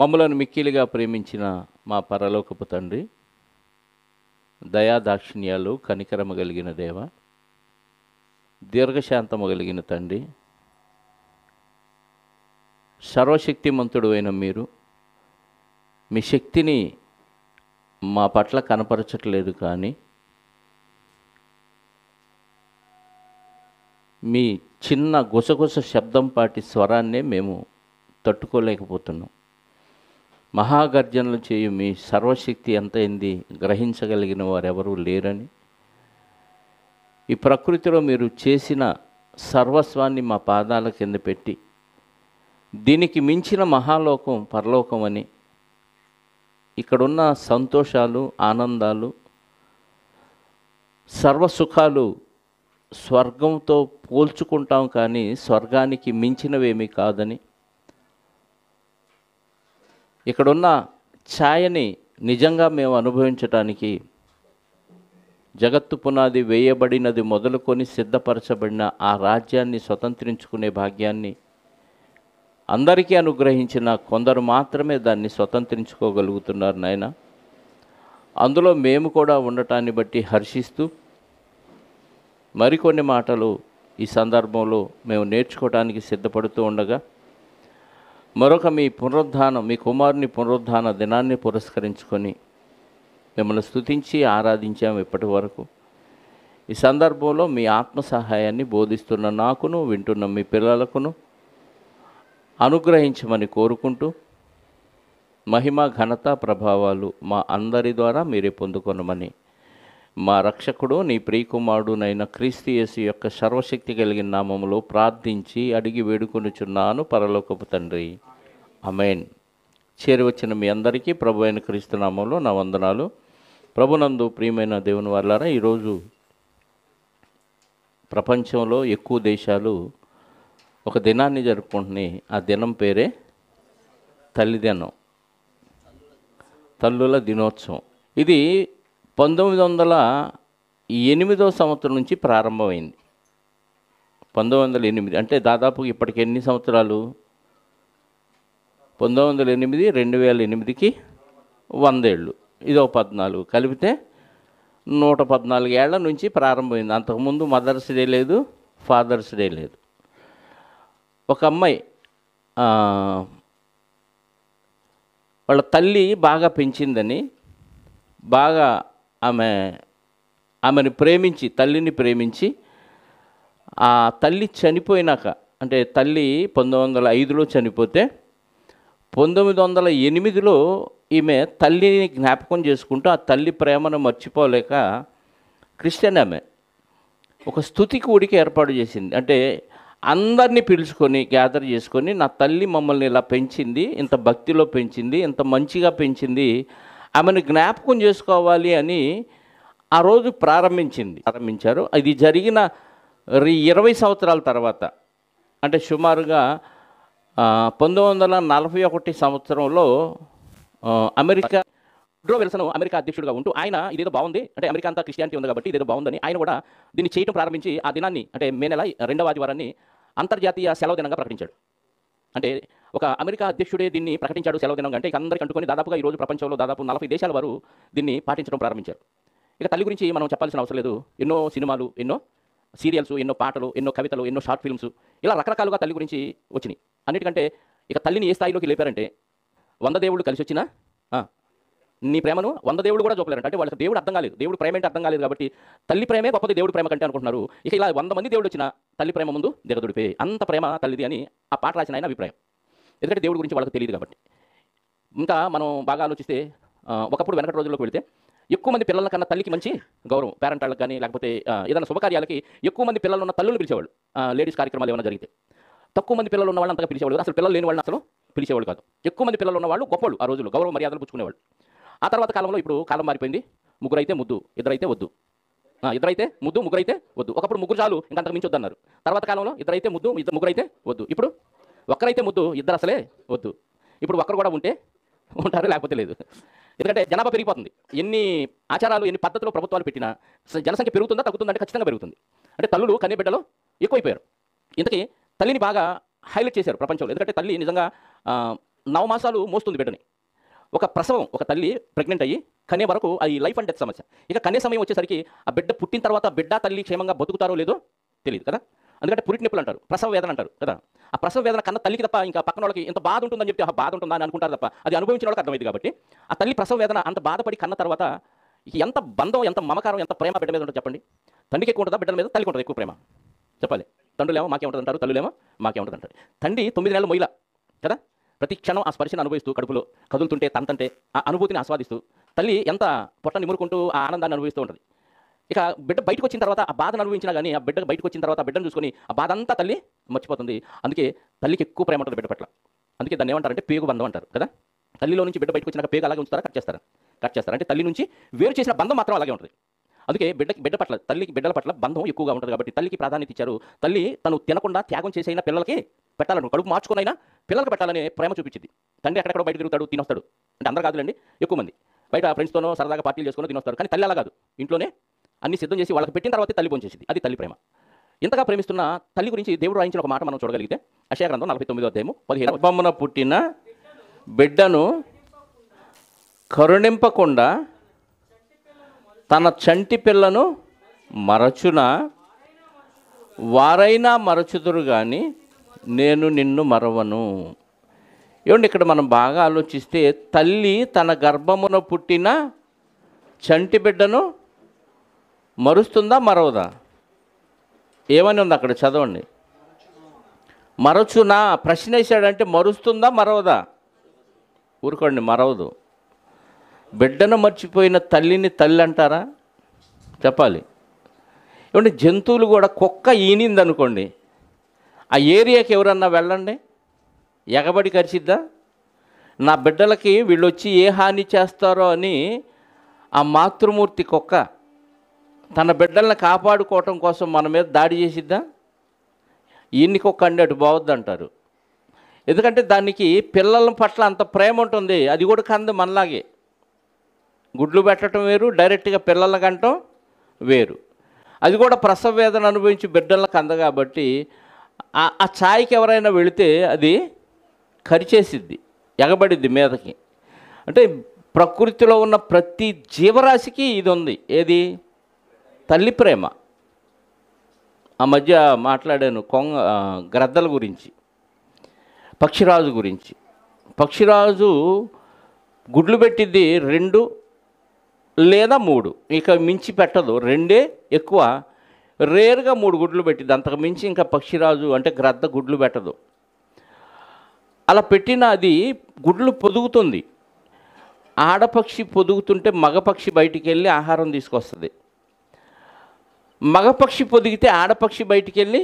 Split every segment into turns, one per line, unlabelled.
మమ్మలను మిక్కిలిగా ప్రేమించిన మా పరలోకపు తండ్రి దయాదాక్షిణ్యాలు కనికరము కలిగిన దేవ దీర్ఘశాంతము కలిగిన తండ్రి సర్వశక్తిమంతుడు అయిన మీరు మీ శక్తిని మా పట్ల కనపరచట్లేదు కానీ మీ చిన్న గుసగుస శబ్దం పాటి స్వరాన్నే మేము తట్టుకోలేకపోతున్నాం మహాగర్జనలు చేయు మీ సర్వశక్తి ఎంతైంది గ్రహించగలిగిన వారెవరూ లేరని ఈ ప్రకృతిలో మీరు చేసిన సర్వస్వాన్ని మా పాదాల కింద పెట్టి దీనికి మించిన మహాలోకం పరలోకం అని ఇక్కడున్న సంతోషాలు ఆనందాలు సర్వసుఖాలు స్వర్గంతో పోల్చుకుంటాం కానీ స్వర్గానికి మించినవేమీ కాదని ఇక్కడున్న ఛాయని నిజంగా మేము అనుభవించటానికి జగత్తు పునాది వేయబడినది మొదలుకొని సిద్ధపరచబడిన ఆ రాజ్యాన్ని స్వతంత్రించుకునే భాగ్యాన్ని అందరికీ అనుగ్రహించిన కొందరు మాత్రమే దాన్ని స్వతంత్రించుకోగలుగుతున్నారు నాయన అందులో మేము కూడా ఉండటాన్ని బట్టి హర్షిస్తూ మరికొన్ని మాటలు ఈ సందర్భంలో మేము నేర్చుకోవడానికి సిద్ధపడుతూ ఉండగా మరొక మీ పునరుద్ధానం మీ కుమారుని పునరుద్ధాన దినాన్ని పురస్కరించుకొని మిమ్మల్ని స్థుతించి ఆరాధించాము ఇప్పటి వరకు ఈ సందర్భంలో మీ ఆత్మ సహాయాన్ని బోధిస్తున్న నాకును వింటున్న మీ పిల్లలకును అనుగ్రహించమని కోరుకుంటూ మహిమ ఘనత ప్రభావాలు మా అందరి ద్వారా మీరే పొందుకొనమని మా రక్షకుడు నీ ప్రియకుమారుడునైన క్రీస్తియసు యొక్క సర్వశక్తి కలిగిన నామములో ప్రార్థించి అడిగి వేడుకొనుచున్నాను పరలోకపు తండ్రి అమెన్ చేరివచ్చిన మీ అందరికీ ప్రభు అయిన క్రీస్తునామంలో నా వందనాలు ప్రభునందు ప్రియమైన దేవుని వల్లారా ఈరోజు ప్రపంచంలో ఎక్కువ దేశాలు ఒక దినాన్ని జరుపుకుంటున్నాయి ఆ దినం పేరే తల్లిదినం తల్లుల దినోత్సవం ఇది పంతొమ్మిది వందల ఎనిమిదో సంవత్సరం నుంచి ప్రారంభమైంది పంతొమ్మిది వందల ఎనిమిది అంటే దాదాపు ఇప్పటికి ఎన్ని సంవత్సరాలు పంతొమ్మిది వందల ఎనిమిది రెండు వేల ఎనిమిదికి వందేళ్ళు ఇదో పద్నాలుగు కలిపితే నూట పద్నాలుగు ఏళ్ల నుంచి ప్రారంభమైంది అంతకుముందు మదర్స్ డే లేదు ఫాదర్స్ డే లేదు ఒక అమ్మాయి వాళ్ళ తల్లి బాగా పెంచిందని బాగా ఆమె ఆమెను ప్రేమించి తల్లిని ప్రేమించి ఆ తల్లి చనిపోయినాక అంటే తల్లి పంతొమ్మిది వందల ఐదులో చనిపోతే పంతొమ్మిది వందల ఎనిమిదిలో ఈమె తల్లిని జ్ఞాపకం చేసుకుంటూ ఆ తల్లి ప్రేమను మర్చిపోలేక క్రిస్టియన్ ఆమె ఒక స్థుతి కూడికి ఏర్పాటు చేసింది అంటే అందరినీ పిలుచుకొని గ్యాదర్ చేసుకొని నా తల్లి మమ్మల్ని ఇలా పెంచింది ఇంత భక్తిలో పెంచింది ఇంత మంచిగా పెంచింది ఆమెను జ్ఞాపకం చేసుకోవాలి అని ఆ రోజు ప్రారంభించింది ప్రారంభించారు ఇది జరిగిన ఇరవై సంవత్సరాల తర్వాత అంటే సుమారుగా పంతొమ్మిది వందల
నలభై ఒకటి సంవత్సరంలో అమెరికా డ్రో విల్సన్ అమెరికా అధ్యక్షుడిగా ఉంటూ ఆయన ఇదేదో బాగుంది అంటే అమెరికా అంతా క్రిస్టియానిటీ ఉంది కాబట్టి ఇదేదో బాగుందని ఆయన కూడా దీన్ని చేయడం ప్రారంభించి ఆ దినాన్ని అంటే మే నెల రెండవ ఆదివారాన్ని అంతర్జాతీయ సెలవు దినంగా ప్రకటించాడు అంటే ఒక అమెరికా అధ్యక్షుడే దీన్ని ప్రకటించాడు సెలవు దినం అంటే ఇక అందరికీ అంటుకొని దాదాపుగా ఈరోజు ప్రపంచంలో దాదాపు నలభై దేశాల వారు దీన్ని పాటించడం ప్రారంభించారు ఇక తల్లి గురించి మనం చెప్పాల్సిన అవసరం లేదు ఎన్నో సినిమాలు ఎన్నో సీరియల్స్ ఎన్నో పాటలు ఎన్నో కవితలు ఎన్నో షార్ట్ ఫిల్మ్స్ ఇలా రకరకాలుగా తల్లి గురించి వచ్చినాయి అన్నిటికంటే ఇక తల్లిని ఏ స్థాయిలోకి లేపారంటే వంద దేవుళ్ళు కలిసి వచ్చినా నీ ప్రేమను వంద దేవుడు కూడా చూపలేరు అంటే వాళ్ళకి దేవుడు అర్థం కాలేదు దేవుడు ప్రేమ అంటే అర్థం కాలేదు కాబట్టి తల్లి ప్రేమే గొప్పది దేవుడు ప్రేమ కంటే అనుకుంటున్నారు ఇక ఇలా వంద మంది దేవుడు వచ్చిన తల్లి ప్రేమ ముందు దిగదుడిపే అంత ప్రేమ తల్లిది అని ఆ పాట రాసిన ఆయన అభిప్రాయం ఎందుకంటే దేవుడి గురించి వాళ్ళకి తెలియదు కాబట్టి ఇంకా మనం బాగా ఆలోచిస్తే ఒకప్పుడు వెనకటి రోజుల్లోకి వెళితే ఎక్కువ మంది పిల్లల కన్నా తల్లికి మంచి గౌరవం పేరెంట్ వాళ్ళకి కానీ లేకపోతే ఏదైనా శుభకార్యాలకి ఎక్కువ మంది పిల్లలు ఉన్న తల్లులు పిలిచేవాళ్ళు లేడీస్ కార్యక్రమాలు ఏమైనా జరిగితే తక్కువ మంది పిల్లలు ఉన్న వాళ్ళు అంతగా పిలిచేవాళ్ళు అసలు పిల్లలు లేని వాళ్ళు అసలు పిలిచేవాళ్ళు కాదు ఎక్కువ మంది పిల్లలు ఉన్నవాళ్ళు గొప్పలు ఆ రోజులు గౌరవ మర్యాదలు పుచ్చుకునేవాళ్ళు ఆ తర్వాత కాలంలో ఇప్పుడు కాలం మారిపోయింది ముగ్గురైతే ముద్దు ఇద్దరైతే వద్దు ఇద్దరైతే ముద్దు ముగ్గురైతే వద్దు ఒకప్పుడు ముగ్గురు చాలు ఇంకంతకు మించి వద్దన్నారు తర్వాత కాలంలో ఇద్దరైతే ముద్దు ముగ్గురైతే వద్దు ఇప్పుడు ఒక్కరైతే ముద్దు ఇద్దరు అసలే వద్దు ఇప్పుడు ఒక్కరు కూడా ఉంటే ఉంటారు లేకపోతే లేదు ఎందుకంటే జనాభా పెరిగిపోతుంది ఎన్ని ఆచారాలు ఎన్ని పద్ధతులు ప్రభుత్వాలు పెట్టినా జనసంఖ్య పెరుగుతుందా తగ్గుతుందంటే ఖచ్చితంగా పెరుగుతుంది అంటే తల్లులు కన్నె బిడ్డలో ఎక్కువైపోయారు ఇంతకీ తల్లిని బాగా హైలైట్ చేశారు ప్రపంచంలో ఎందుకంటే తల్లి నిజంగా నవమాసాలు మోస్తుంది బిడ్డని ఒక ప్రసవం ఒక తల్లి ప్రెగ్నెంట్ అయ్యి కనే వరకు అది లైఫ్ అండ్ డెత్ సమస్య ఇక కనే సమయం వచ్చేసరికి ఆ బిడ్డ పుట్టిన తర్వాత బిడ్డ తల్లి క్షేమంగా బతుకుతారో లేదో తెలియదు కదా ఎందుకంటే పురిటి నిప్పులు అంటారు ప్రసవ వేదన అంటారు కదా ఆ ప్రసవ వేదన కన్న తల్లికి తప్ప ఇంకా పక్కన వాళ్ళకి ఎంత బాధ ఉంటుందని చెప్పి ఆ బాధ ఉంటుందా అని అనుకుంటారు తప్ప అది అనుభవించిన వాళ్ళకి అర్థమైంది కాబట్టి ఆ తల్లి ప్రసవ వేదన అంత బాధపడి కన్న తర్వాత ఎంత బంధం ఎంత మమకారం ఎంత ప్రేమ బిడ్డ మీద ఉంటుంది చెప్పండి తండ్రికి ఎక్కువ ఉంటుందా బిడ్డల మీద తల్లికి ఉంటుంది ఎక్కువ ప్రేమ చెప్పాలి తండ్రులేమో ఉంటుంది అంటారు తల్లులేమో ఉంటుంది అంటారు తండ్రి తొమ్మిది నెలలు మొయిల కదా ప్రతి క్షణం ఆ స్పర్శను అనుభవిస్తూ కడుపులో కదులుతుంటే తంతంటే ఆ అనుభూతిని ఆస్వాదిస్తూ తల్లి ఎంత పొట్ట నిమురుకుంటూ ఆ ఆనందాన్ని అనుభవిస్తూ ఉంటుంది ఇక బిడ్డ బయటకు వచ్చిన తర్వాత ఆ బాధను అనుభవించినా కానీ ఆ బిడ్డ బయటకు వచ్చిన తర్వాత బిడ్డను చూసుకొని ఆ బాధ అంతా తల్లి మర్చిపోతుంది అందుకే తల్లికి ఎక్కువ ప్రేమ ఉంటుంది బిడ్డ పట్ల అందుకే దాన్ని ఏమంటారంటే పేగు బంధం అంటారు కదా తల్లిలో నుంచి బిడ్డ బయటకు వచ్చినాక పేగు అలాగే ఉంచుతారా కట్ చేస్తారా కట్ చేస్తారు అంటే తల్లి నుంచి వేరు చేసిన బంధం మాత్రం అలాగే ఉంటుంది అందుకే బిడ్డకి బిడ్డ పట్ల తల్లికి బిడ్డల పట్ల బంధం ఎక్కువగా ఉంటుంది కాబట్టి తల్లికి ప్రాధాన్యత ఇచ్చారు తల్లి తను తినకుండా త్యాగం చేసైనా పిల్లలకి పెట్టాలను కడుపు అయినా పిల్లలకు పెట్టాలనే ప్రేమ చూపించింది తండ్రి ఎక్కడెక్కడ బయట తిరుగుతాడు తినొస్తాడు అంటే అందరు కాదులండి ఎక్కువ మంది బయట ఫ్రెండ్స్తోనో సరదాగా పార్టీలు చేసుకుని తినొస్తారు కానీ తల్లి అలా కాదు ఇంట్లోనే అన్ని సిద్ధం చేసి వాళ్ళకి పెట్టిన తర్వాత తల్లి పొంచేసింది అది తల్లి ప్రేమ ఇంతగా ప్రేమిస్తున్న తల్లి గురించి దేవుడు రాయించిన ఒక మాట మనం చూడగలిగితే అశయగ్రంథం నలభై తొమ్మిదో అధ్యాయము పదిహేను బొమ్మన పుట్టిన బిడ్డను కరుణింపకుండా
తన చంటి పిల్లను మరచున వారైనా మరచుదురు కానీ నేను నిన్ను మరవను ఏమండి ఇక్కడ మనం బాగా ఆలోచిస్తే తల్లి తన గర్భమున పుట్టిన చంటి బిడ్డను మరుస్తుందా మరవదా ఏమని ఉంది అక్కడ చదవండి మరచునా ప్రశ్న వేసాడంటే మరుస్తుందా మరవదా ఊరుకోండి మరవదు బిడ్డను మర్చిపోయిన తల్లిని తల్లి అంటారా చెప్పాలి ఏమంటే జంతువులు కూడా కుక్క ఈనింది అనుకోండి ఆ ఏరియాకి ఎవరన్నా వెళ్ళండి ఎగబడి కరిచిద్దా నా బిడ్డలకి వీళ్ళు వచ్చి ఏ హాని చేస్తారో అని ఆ మాతృమూర్తి కుక్క తన బిడ్డల్ని కాపాడుకోవటం కోసం మన మీద దాడి చేసిద్దా ఈయనకి ఒక కండేటు అంటారు ఎందుకంటే దానికి పిల్లల పట్ల అంత ప్రేమ ఉంటుంది అది కూడా కంది మనలాగే గుడ్లు పెట్టడం వేరు డైరెక్ట్గా పిల్లల కంటం వేరు అది కూడా ప్రసవ వేదన అనుభవించి బిడ్డలకు అంద కాబట్టి ఆ ఛాయ్కి ఎవరైనా వెళితే అది కరిచేసిద్ది ఎగబడిద్ది మీదకి అంటే ప్రకృతిలో ఉన్న ప్రతి జీవరాశికి ఇది ఉంది ఏది తల్లి ప్రేమ ఆ మధ్య మాట్లాడాను కొంగ గ్రద్దల గురించి పక్షిరాజు గురించి పక్షిరాజు గుడ్లు పెట్టింది రెండు లేదా మూడు ఇక మించి పెట్టదు రెండే ఎక్కువ రేరుగా మూడు గుడ్లు పెట్టింది అంతకు మించి ఇంకా పక్షిరాజు అంటే గ్రద్ద గుడ్లు పెట్టదు అలా పెట్టిన అది గుడ్లు పొదుగుతుంది ఆడపక్షి పొదుగుతుంటే మగపక్షి బయటికి వెళ్ళి ఆహారం తీసుకొస్తుంది మగపక్షి పొదిగితే ఆడపక్షి బయటికి వెళ్ళి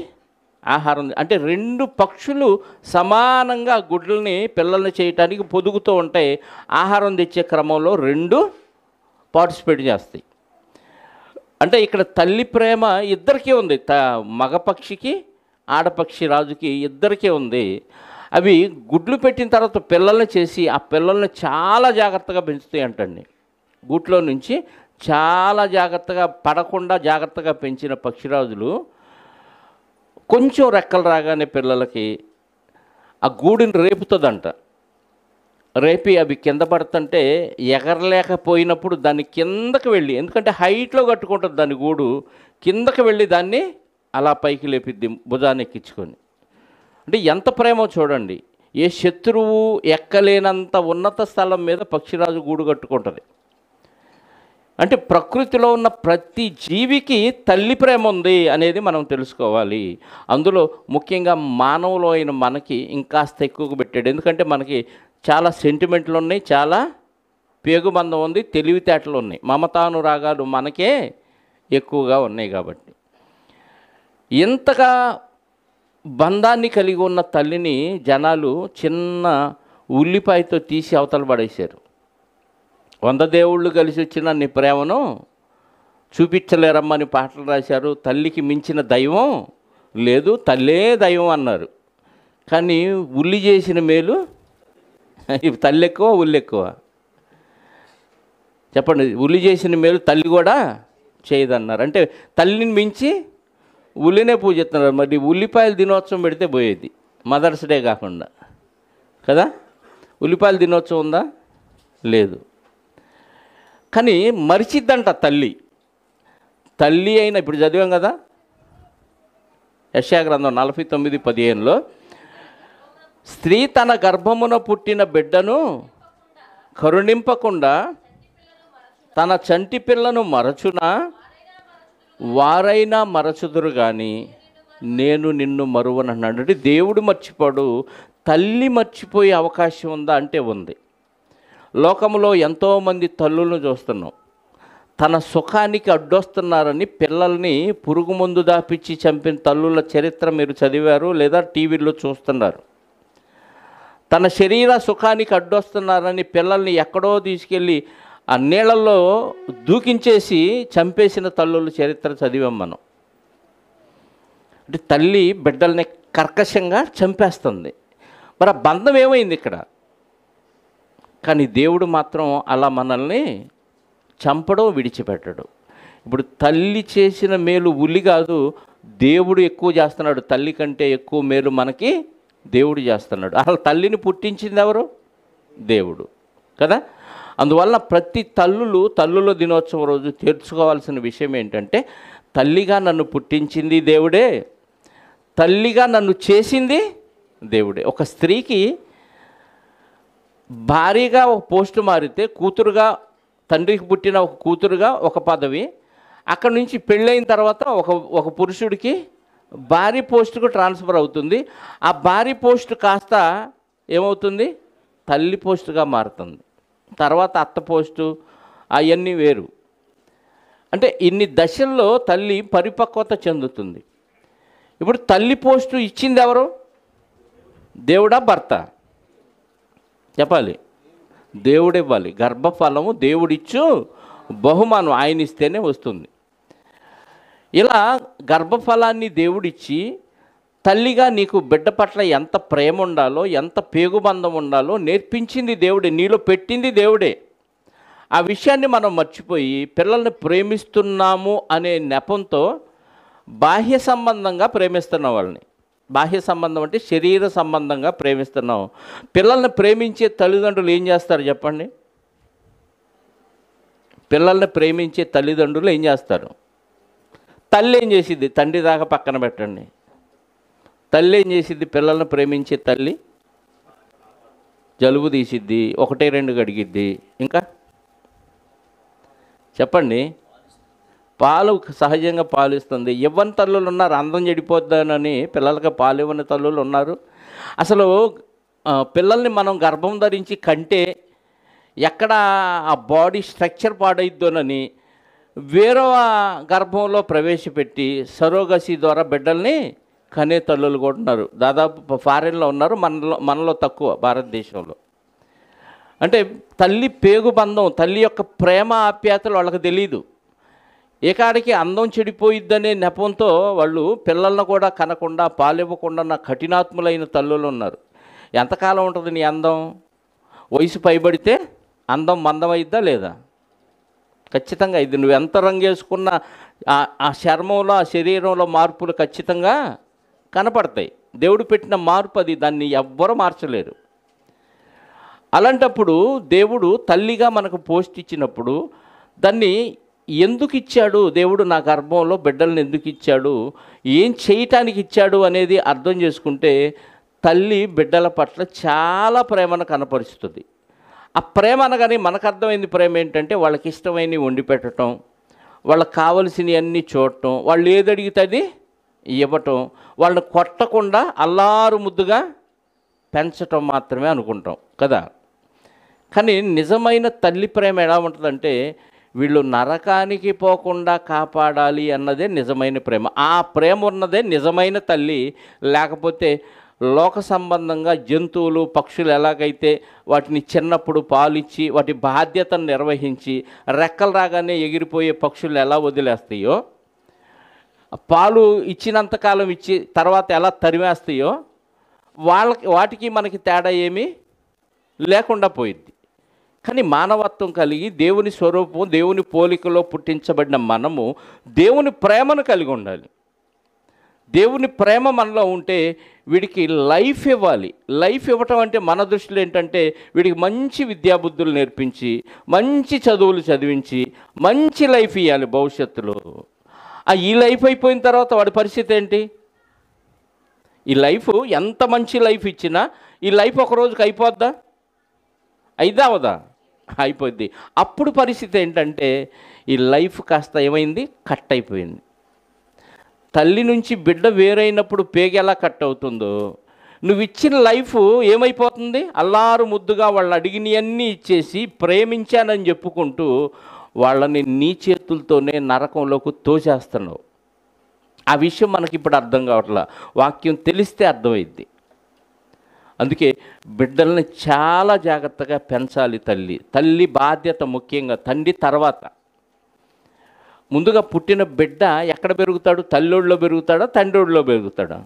ఆహారం అంటే రెండు పక్షులు సమానంగా గుడ్లని పిల్లల్ని చేయటానికి పొదుగుతూ ఉంటాయి ఆహారం తెచ్చే క్రమంలో రెండు పార్టిసిపేట్ చేస్తాయి అంటే ఇక్కడ తల్లి ప్రేమ ఇద్దరికీ ఉంది త మగపక్షికి ఆడపక్షి రాజుకి ఇద్దరికీ ఉంది అవి గుడ్లు పెట్టిన తర్వాత పిల్లల్ని చేసి ఆ పిల్లల్ని చాలా జాగ్రత్తగా పెంచుతాయి అంటండి గుట్లో నుంచి చాలా జాగ్రత్తగా పడకుండా జాగ్రత్తగా పెంచిన పక్షిరాజులు కొంచెం రెక్కలు రాగానే పిల్లలకి ఆ గూడిని రేపుతుందంట రేపి అవి కింద పడుతుంటే ఎగరలేకపోయినప్పుడు దాన్ని కిందకి వెళ్ళి ఎందుకంటే హైట్లో కట్టుకుంటుంది దాని గూడు కిందకి వెళ్ళి దాన్ని అలా పైకి లేపిద్ది ఎక్కించుకొని అంటే ఎంత ప్రేమో చూడండి ఏ శత్రువు ఎక్కలేనంత ఉన్నత స్థలం మీద పక్షిరాజు గూడు కట్టుకుంటుంది అంటే ప్రకృతిలో ఉన్న ప్రతి జీవికి తల్లి ప్రేమ ఉంది అనేది మనం తెలుసుకోవాలి అందులో ముఖ్యంగా మానవులు అయిన మనకి ఇంకాస్త ఎక్కువగా పెట్టాడు ఎందుకంటే మనకి చాలా సెంటిమెంట్లు ఉన్నాయి చాలా పేగుబంధం ఉంది తెలివితేటలు ఉన్నాయి మమతానురాగాలు మనకే ఎక్కువగా ఉన్నాయి కాబట్టి ఇంతగా బంధాన్ని కలిగి ఉన్న తల్లిని జనాలు చిన్న ఉల్లిపాయతో తీసి అవతల పడేశారు వంద దేవుళ్ళు కలిసి వచ్చిన నీ ప్రేమను చూపించలేరమ్మని పాటలు రాశారు తల్లికి మించిన దైవం లేదు తల్లే దైవం అన్నారు కానీ ఉల్లి చేసిన మేలు తల్లి ఎక్కువ ఉల్లి ఎక్కువ చెప్పండి ఉల్లి చేసిన మేలు తల్లి కూడా చేయదన్నారు అంటే తల్లిని మించి ఉల్లినే పూజిస్తున్నారు మరి ఉల్లిపాయల దినోత్సవం పెడితే పోయేది మదర్స్ డే కాకుండా కదా ఉల్లిపాయల దినోత్సవం ఉందా లేదు కానీ మరిచిద్దంట తల్లి తల్లి అయిన ఇప్పుడు చదివాం కదా యశాగ్రంథం నలభై తొమ్మిది పదిహేనులో స్త్రీ తన గర్భమున పుట్టిన బిడ్డను కరుణింపకుండా తన చంటి పిల్లను మరచునా వారైనా మరచుదురు కానీ నేను నిన్ను మరువనన్నాడు అంటే దేవుడు మర్చిపోడు తల్లి మర్చిపోయే అవకాశం ఉందా అంటే ఉంది లోకంలో ఎంతోమంది తల్లులను చూస్తున్నాం తన సుఖానికి అడ్డొస్తున్నారని పిల్లల్ని పురుగు మందు దాపిచ్చి చంపిన తల్లుల చరిత్ర మీరు చదివారు లేదా టీవీలో చూస్తున్నారు తన శరీర సుఖానికి అడ్డొస్తున్నారని పిల్లల్ని ఎక్కడో తీసుకెళ్ళి ఆ నీళ్ళల్లో దూకించేసి చంపేసిన తల్లుల చరిత్ర చదివాం మనం అంటే తల్లి బిడ్డల్ని కర్కశంగా చంపేస్తుంది మరి ఆ బంధం ఏమైంది ఇక్కడ కానీ దేవుడు మాత్రం అలా మనల్ని చంపడం విడిచిపెట్టడు ఇప్పుడు తల్లి చేసిన మేలు ఉల్లి కాదు దేవుడు ఎక్కువ చేస్తున్నాడు తల్లి కంటే ఎక్కువ మేలు మనకి దేవుడు చేస్తున్నాడు అసలు తల్లిని పుట్టించింది ఎవరు దేవుడు కదా అందువల్ల ప్రతి తల్లులు తల్లుల దినోత్సవం రోజు తెలుసుకోవాల్సిన విషయం ఏంటంటే తల్లిగా నన్ను పుట్టించింది దేవుడే తల్లిగా నన్ను చేసింది దేవుడే ఒక స్త్రీకి భారీగా ఒక పోస్టు మారితే కూతురుగా తండ్రికి పుట్టిన ఒక కూతురుగా ఒక పదవి అక్కడ నుంచి పెళ్ళైన తర్వాత ఒక ఒక పురుషుడికి భారీ పోస్టుకు ట్రాన్స్ఫర్ అవుతుంది ఆ భారీ పోస్ట్ కాస్త ఏమవుతుంది తల్లి పోస్టుగా మారుతుంది తర్వాత అత్త పోస్టు అవన్నీ వేరు అంటే ఇన్ని దశల్లో తల్లి పరిపక్వత చెందుతుంది ఇప్పుడు తల్లి పోస్టు ఇచ్చింది ఎవరు దేవుడా భర్త చెప్పాలి దేవుడు ఇవ్వాలి గర్భఫలము దేవుడిచ్చు బహుమానం ఆయన ఇస్తేనే వస్తుంది ఇలా గర్భఫలాన్ని దేవుడిచ్చి తల్లిగా నీకు బిడ్డ పట్ల ఎంత ప్రేమ ఉండాలో ఎంత పేగుబంధం ఉండాలో నేర్పించింది దేవుడే నీలో పెట్టింది దేవుడే ఆ విషయాన్ని మనం మర్చిపోయి పిల్లల్ని ప్రేమిస్తున్నాము అనే నెపంతో బాహ్య సంబంధంగా ప్రేమిస్తున్న వాళ్ళని బాహ్య సంబంధం అంటే శరీర సంబంధంగా ప్రేమిస్తున్నాం పిల్లల్ని ప్రేమించే తల్లిదండ్రులు ఏం చేస్తారు చెప్పండి పిల్లల్ని ప్రేమించే తల్లిదండ్రులు ఏం చేస్తారు తల్లి ఏం చేసిద్ది తండ్రి దాకా పక్కన పెట్టండి తల్లి ఏం చేసిద్ది పిల్లల్ని ప్రేమించే తల్లి జలుబు తీసిద్ది ఒకటే రెండు గడిగిద్ది ఇంకా చెప్పండి పాలు సహజంగా పాలు ఇస్తుంది ఇవ్వని తల్లులు ఉన్నారు అందం చెడిపోద్దానని పిల్లలకి పాలు ఇవ్వని తల్లులు ఉన్నారు అసలు పిల్లల్ని మనం గర్భం ధరించి కంటే ఎక్కడ ఆ బాడీ స్ట్రక్చర్ పాడైద్దోనని వేరే గర్భంలో ప్రవేశపెట్టి సరోగసి ద్వారా బిడ్డల్ని కనే తల్లులు కూడా ఉన్నారు దాదాపు ఫారెన్లో ఉన్నారు మనలో మనలో తక్కువ భారతదేశంలో అంటే తల్లి పేగు బంధం తల్లి యొక్క ప్రేమ ఆప్యాతలు వాళ్ళకి తెలియదు ఏకాడికి అందం చెడిపోయిద్దనే నెపంతో వాళ్ళు పిల్లలను కూడా కనకుండా పాలివ్వకుండా నా కఠినాత్ములైన తల్లులు ఉన్నారు ఎంతకాలం ఉంటుంది నీ అందం వయసు పైబడితే అందం మందమైద్దా లేదా ఖచ్చితంగా ఇది నువ్వు ఎంత రంగేసుకున్న ఆ చర్మంలో ఆ శరీరంలో మార్పులు ఖచ్చితంగా కనపడతాయి దేవుడు పెట్టిన మార్పు అది దాన్ని ఎవ్వరూ మార్చలేరు అలాంటప్పుడు దేవుడు తల్లిగా మనకు పోస్ట్ ఇచ్చినప్పుడు దాన్ని ఎందుకు ఇచ్చాడు దేవుడు నా గర్భంలో బిడ్డలను ఎందుకు ఇచ్చాడు ఏం చేయటానికి ఇచ్చాడు అనేది అర్థం చేసుకుంటే తల్లి బిడ్డల పట్ల చాలా ప్రేమను కనపరుస్తుంది ఆ ప్రేమ అనగానే మనకు అర్థమైంది ప్రేమ ఏంటంటే వాళ్ళకి ఇష్టమైనవి వండి పెట్టడం వాళ్ళకి కావలసినవి అన్నీ చూడటం వాళ్ళు ఏది అడిగితే అది ఇవ్వటం వాళ్ళని కొట్టకుండా అల్లారు ముద్దుగా పెంచటం మాత్రమే అనుకుంటాం కదా కానీ నిజమైన తల్లి ప్రేమ ఎలా ఉంటుందంటే వీళ్ళు నరకానికి పోకుండా కాపాడాలి అన్నదే నిజమైన ప్రేమ ఆ ప్రేమ ఉన్నదే నిజమైన తల్లి లేకపోతే లోక సంబంధంగా జంతువులు పక్షులు ఎలాగైతే వాటిని చిన్నప్పుడు పాలిచ్చి వాటి బాధ్యతను నిర్వహించి రెక్కలు రాగానే ఎగిరిపోయే పక్షులు ఎలా వదిలేస్తాయో పాలు ఇచ్చినంతకాలం ఇచ్చి తర్వాత ఎలా తరిమేస్తాయో వాళ్ళకి వాటికి మనకి తేడా ఏమీ లేకుండా పోయిద్ది కానీ మానవత్వం కలిగి దేవుని స్వరూపం దేవుని పోలికలో పుట్టించబడిన మనము దేవుని ప్రేమను కలిగి ఉండాలి దేవుని ప్రేమ మనలో ఉంటే వీడికి లైఫ్ ఇవ్వాలి లైఫ్ ఇవ్వటం అంటే మన దృష్టిలో ఏంటంటే వీడికి మంచి విద్యాబుద్ధులు నేర్పించి మంచి చదువులు చదివించి మంచి లైఫ్ ఇవ్వాలి భవిష్యత్తులో ఆ ఈ లైఫ్ అయిపోయిన తర్వాత వాడి పరిస్థితి ఏంటి ఈ లైఫ్ ఎంత మంచి లైఫ్ ఇచ్చినా ఈ లైఫ్ ఒక రోజుకి అయిపోద్దా అయిదావదా అయిపోద్ది అప్పుడు పరిస్థితి ఏంటంటే ఈ లైఫ్ కాస్త ఏమైంది కట్ అయిపోయింది తల్లి నుంచి బిడ్డ వేరైనప్పుడు పేగ ఎలా కట్ అవుతుందో నువ్వు ఇచ్చిన లైఫ్ ఏమైపోతుంది అల్లారు ముద్దుగా వాళ్ళు అడిగినవన్నీ ఇచ్చేసి ప్రేమించానని చెప్పుకుంటూ వాళ్ళని నీ చేతులతోనే నరకంలోకి తోచేస్తున్నావు ఆ విషయం మనకి ఇప్పుడు అర్థం కావట్లా వాక్యం తెలిస్తే అర్థమైద్ది అందుకే బిడ్డల్ని చాలా జాగ్రత్తగా పెంచాలి తల్లి తల్లి బాధ్యత ముఖ్యంగా తండ్రి తర్వాత ముందుగా పుట్టిన బిడ్డ ఎక్కడ పెరుగుతాడు తల్లోడిలో పెరుగుతాడా ఒడిలో పెరుగుతాడా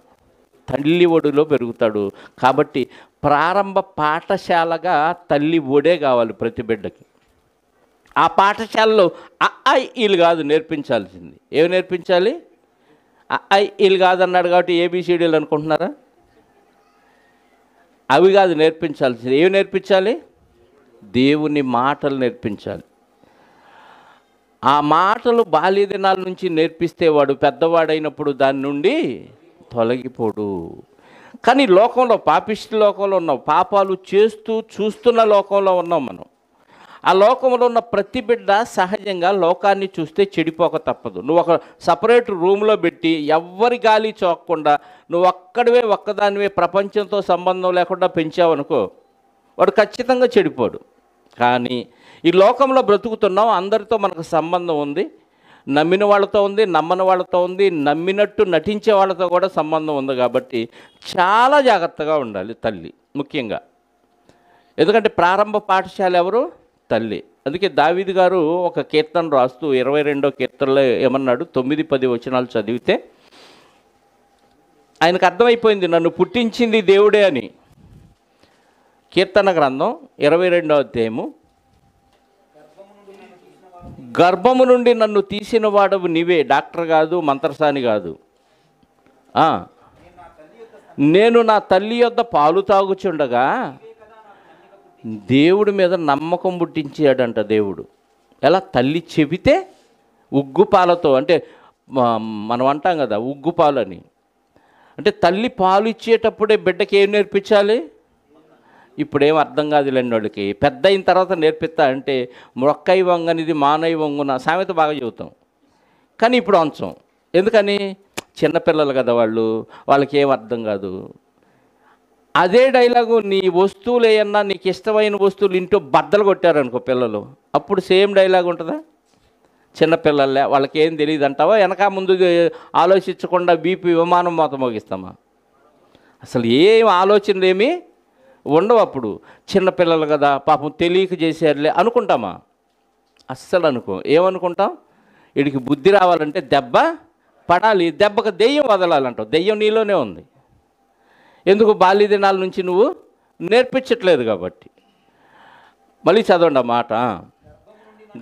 తల్లి ఒడిలో పెరుగుతాడు కాబట్టి ప్రారంభ పాఠశాలగా తల్లి ఒడే కావాలి ప్రతి బిడ్డకి ఆ పాఠశాలలో అఐఈలు కాదు నేర్పించాల్సింది ఏమి నేర్పించాలి అఐఈలు కాదన్నాడు కాబట్టి ఏబిసిడీలు అనుకుంటున్నారా అవి కాదు నేర్పించాల్సింది ఏమి నేర్పించాలి దేవుని మాటలు నేర్పించాలి ఆ మాటలు బాల్య దినాల నుంచి నేర్పిస్తే వాడు పెద్దవాడైనప్పుడు దాని నుండి తొలగిపోడు కానీ లోకంలో పాపిష్టి లోకంలో ఉన్నాం పాపాలు చేస్తూ చూస్తున్న లోకంలో ఉన్నాం మనం ఆ లోకంలో ఉన్న ప్రతి బిడ్డ సహజంగా లోకాన్ని చూస్తే చెడిపోక తప్పదు నువ్వు ఒక సపరేట్ రూమ్లో పెట్టి ఎవ్వరి గాలి చోకకుండా నువ్వు ఒక్కడివే ఒక్కదానివే ప్రపంచంతో సంబంధం లేకుండా పెంచావనుకో వాడు ఖచ్చితంగా చెడిపోడు కానీ ఈ లోకంలో బ్రతుకుతున్నాం అందరితో మనకు సంబంధం ఉంది నమ్మిన వాళ్ళతో ఉంది నమ్మని వాళ్ళతో ఉంది నమ్మినట్టు నటించే వాళ్ళతో కూడా సంబంధం ఉంది కాబట్టి చాలా జాగ్రత్తగా ఉండాలి తల్లి ముఖ్యంగా ఎందుకంటే ప్రారంభ పాఠశాల ఎవరు తల్లి అందుకే దావిది గారు ఒక కీర్తన రాస్తూ ఇరవై రెండో కీర్తనలో ఏమన్నాడు తొమ్మిది పది వచనాలు చదివితే ఆయనకు అర్థమైపోయింది నన్ను పుట్టించింది దేవుడే అని కీర్తన గ్రంథం ఇరవై రెండో అధ్యాయము గర్భము నుండి నన్ను తీసిన వాడవు నీవే డాక్టర్ కాదు మంత్రసాని కాదు నేను నా తల్లి యొద్ద పాలు తాగుచుండగా దేవుడి మీద నమ్మకం పుట్టించాడంట దేవుడు ఎలా తల్లి చెబితే ఉగ్గుపాలతో అంటే మనం అంటాం కదా ఉగ్గుపాలని అంటే తల్లి పాలు ఇచ్చేటప్పుడే బిడ్డకి ఏం నేర్పించాలి ఇప్పుడేం అర్థం లేని వాళ్ళకి పెద్ద అయిన తర్వాత నేర్పిస్తా అంటే మొక్కై వంగనిది మానై వంగున సామెత బాగా చెబుతాం కానీ ఇప్పుడు అంశం ఎందుకని చిన్నపిల్లలు కదా వాళ్ళు వాళ్ళకి ఏం అర్థం కాదు అదే డైలాగు నీ వస్తువులు ఏమన్నా నీకు ఇష్టమైన వస్తువులు ఇంట్లో బద్దలు కొట్టారనుకో పిల్లలు అప్పుడు సేమ్ డైలాగ్ ఉంటుందా చిన్నపిల్లలే వాళ్ళకి ఏం తెలియదు అంటావా వెనక ముందు ఆలోచించకుండా బీపీ విమానం మోత మోగిస్తామా అసలు ఏం ఆలోచనలు ఏమి ఉండవు అప్పుడు చిన్నపిల్లలు కదా పాపం తెలియక చేసేయాలే అనుకుంటామా అస్సలు అనుకో ఏమనుకుంటాం వీడికి బుద్ధి రావాలంటే దెబ్బ పడాలి దెబ్బకు దెయ్యం వదలాలంటావు దెయ్యం నీలోనే ఉంది ఎందుకు బాల్య దినాల నుంచి నువ్వు నేర్పించట్లేదు కాబట్టి మళ్ళీ చదవండి మాట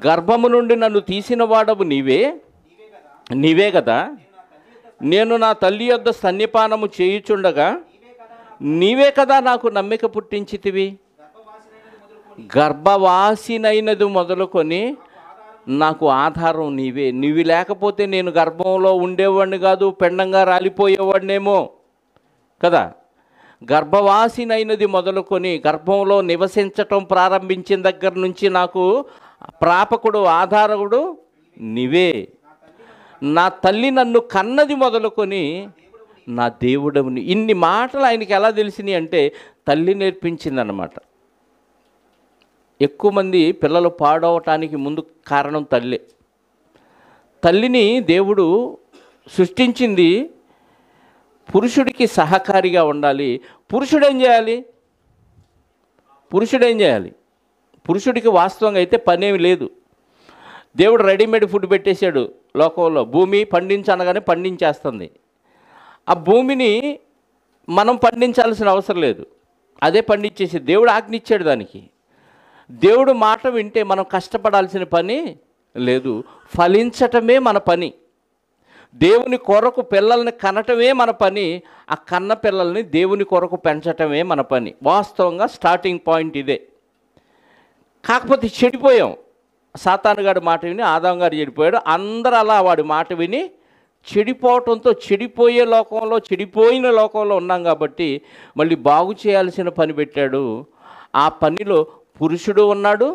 గర్భము నుండి నన్ను తీసిన వాడవు నీవే నీవే కదా నేను నా తల్లి యొద్ద సన్నిపానము చేయుచుండగా నీవే కదా నాకు నమ్మిక పుట్టించితివి గర్భవాసినైనది మొదలుకొని నాకు ఆధారం నీవే నీవి లేకపోతే నేను గర్భంలో ఉండేవాడిని కాదు పెండంగా రాలిపోయేవాడినేమో కదా గర్భవాసినైనది మొదలుకొని గర్భంలో నివసించటం ప్రారంభించిన దగ్గర నుంచి నాకు ప్రాపకుడు ఆధారకుడు నీవే నా తల్లి నన్ను కన్నది మొదలుకొని నా దేవుడవుని ఇన్ని మాటలు ఆయనకి ఎలా తెలిసినాయి అంటే తల్లి నేర్పించిందనమాట ఎక్కువ మంది పిల్లలు పాడవటానికి ముందు కారణం తల్లి తల్లిని దేవుడు సృష్టించింది పురుషుడికి సహకారిగా ఉండాలి పురుషుడు ఏం చేయాలి పురుషుడు ఏం చేయాలి పురుషుడికి వాస్తవంగా అయితే పనేమి లేదు దేవుడు రెడీమేడ్ ఫుడ్ పెట్టేశాడు లోకంలో భూమి పండించనగానే పండించేస్తుంది ఆ భూమిని మనం పండించాల్సిన అవసరం లేదు అదే పండించేసి దేవుడు ఆజ్ఞిచ్చాడు దానికి దేవుడు మాట వింటే మనం కష్టపడాల్సిన పని లేదు ఫలించటమే మన పని దేవుని కొరకు పిల్లల్ని కనటమే మన పని ఆ కన్న పిల్లల్ని దేవుని కొరకు పెంచటమే మన పని వాస్తవంగా స్టార్టింగ్ పాయింట్ ఇదే కాకపోతే చెడిపోయాం సాతాను గారి మాట విని ఆదాం గారు చెడిపోయాడు అందరు అలా వాడి మాట విని చెడిపోవటంతో చెడిపోయే లోకంలో చెడిపోయిన లోకంలో ఉన్నాం కాబట్టి మళ్ళీ బాగు చేయాల్సిన పని పెట్టాడు ఆ పనిలో పురుషుడు ఉన్నాడు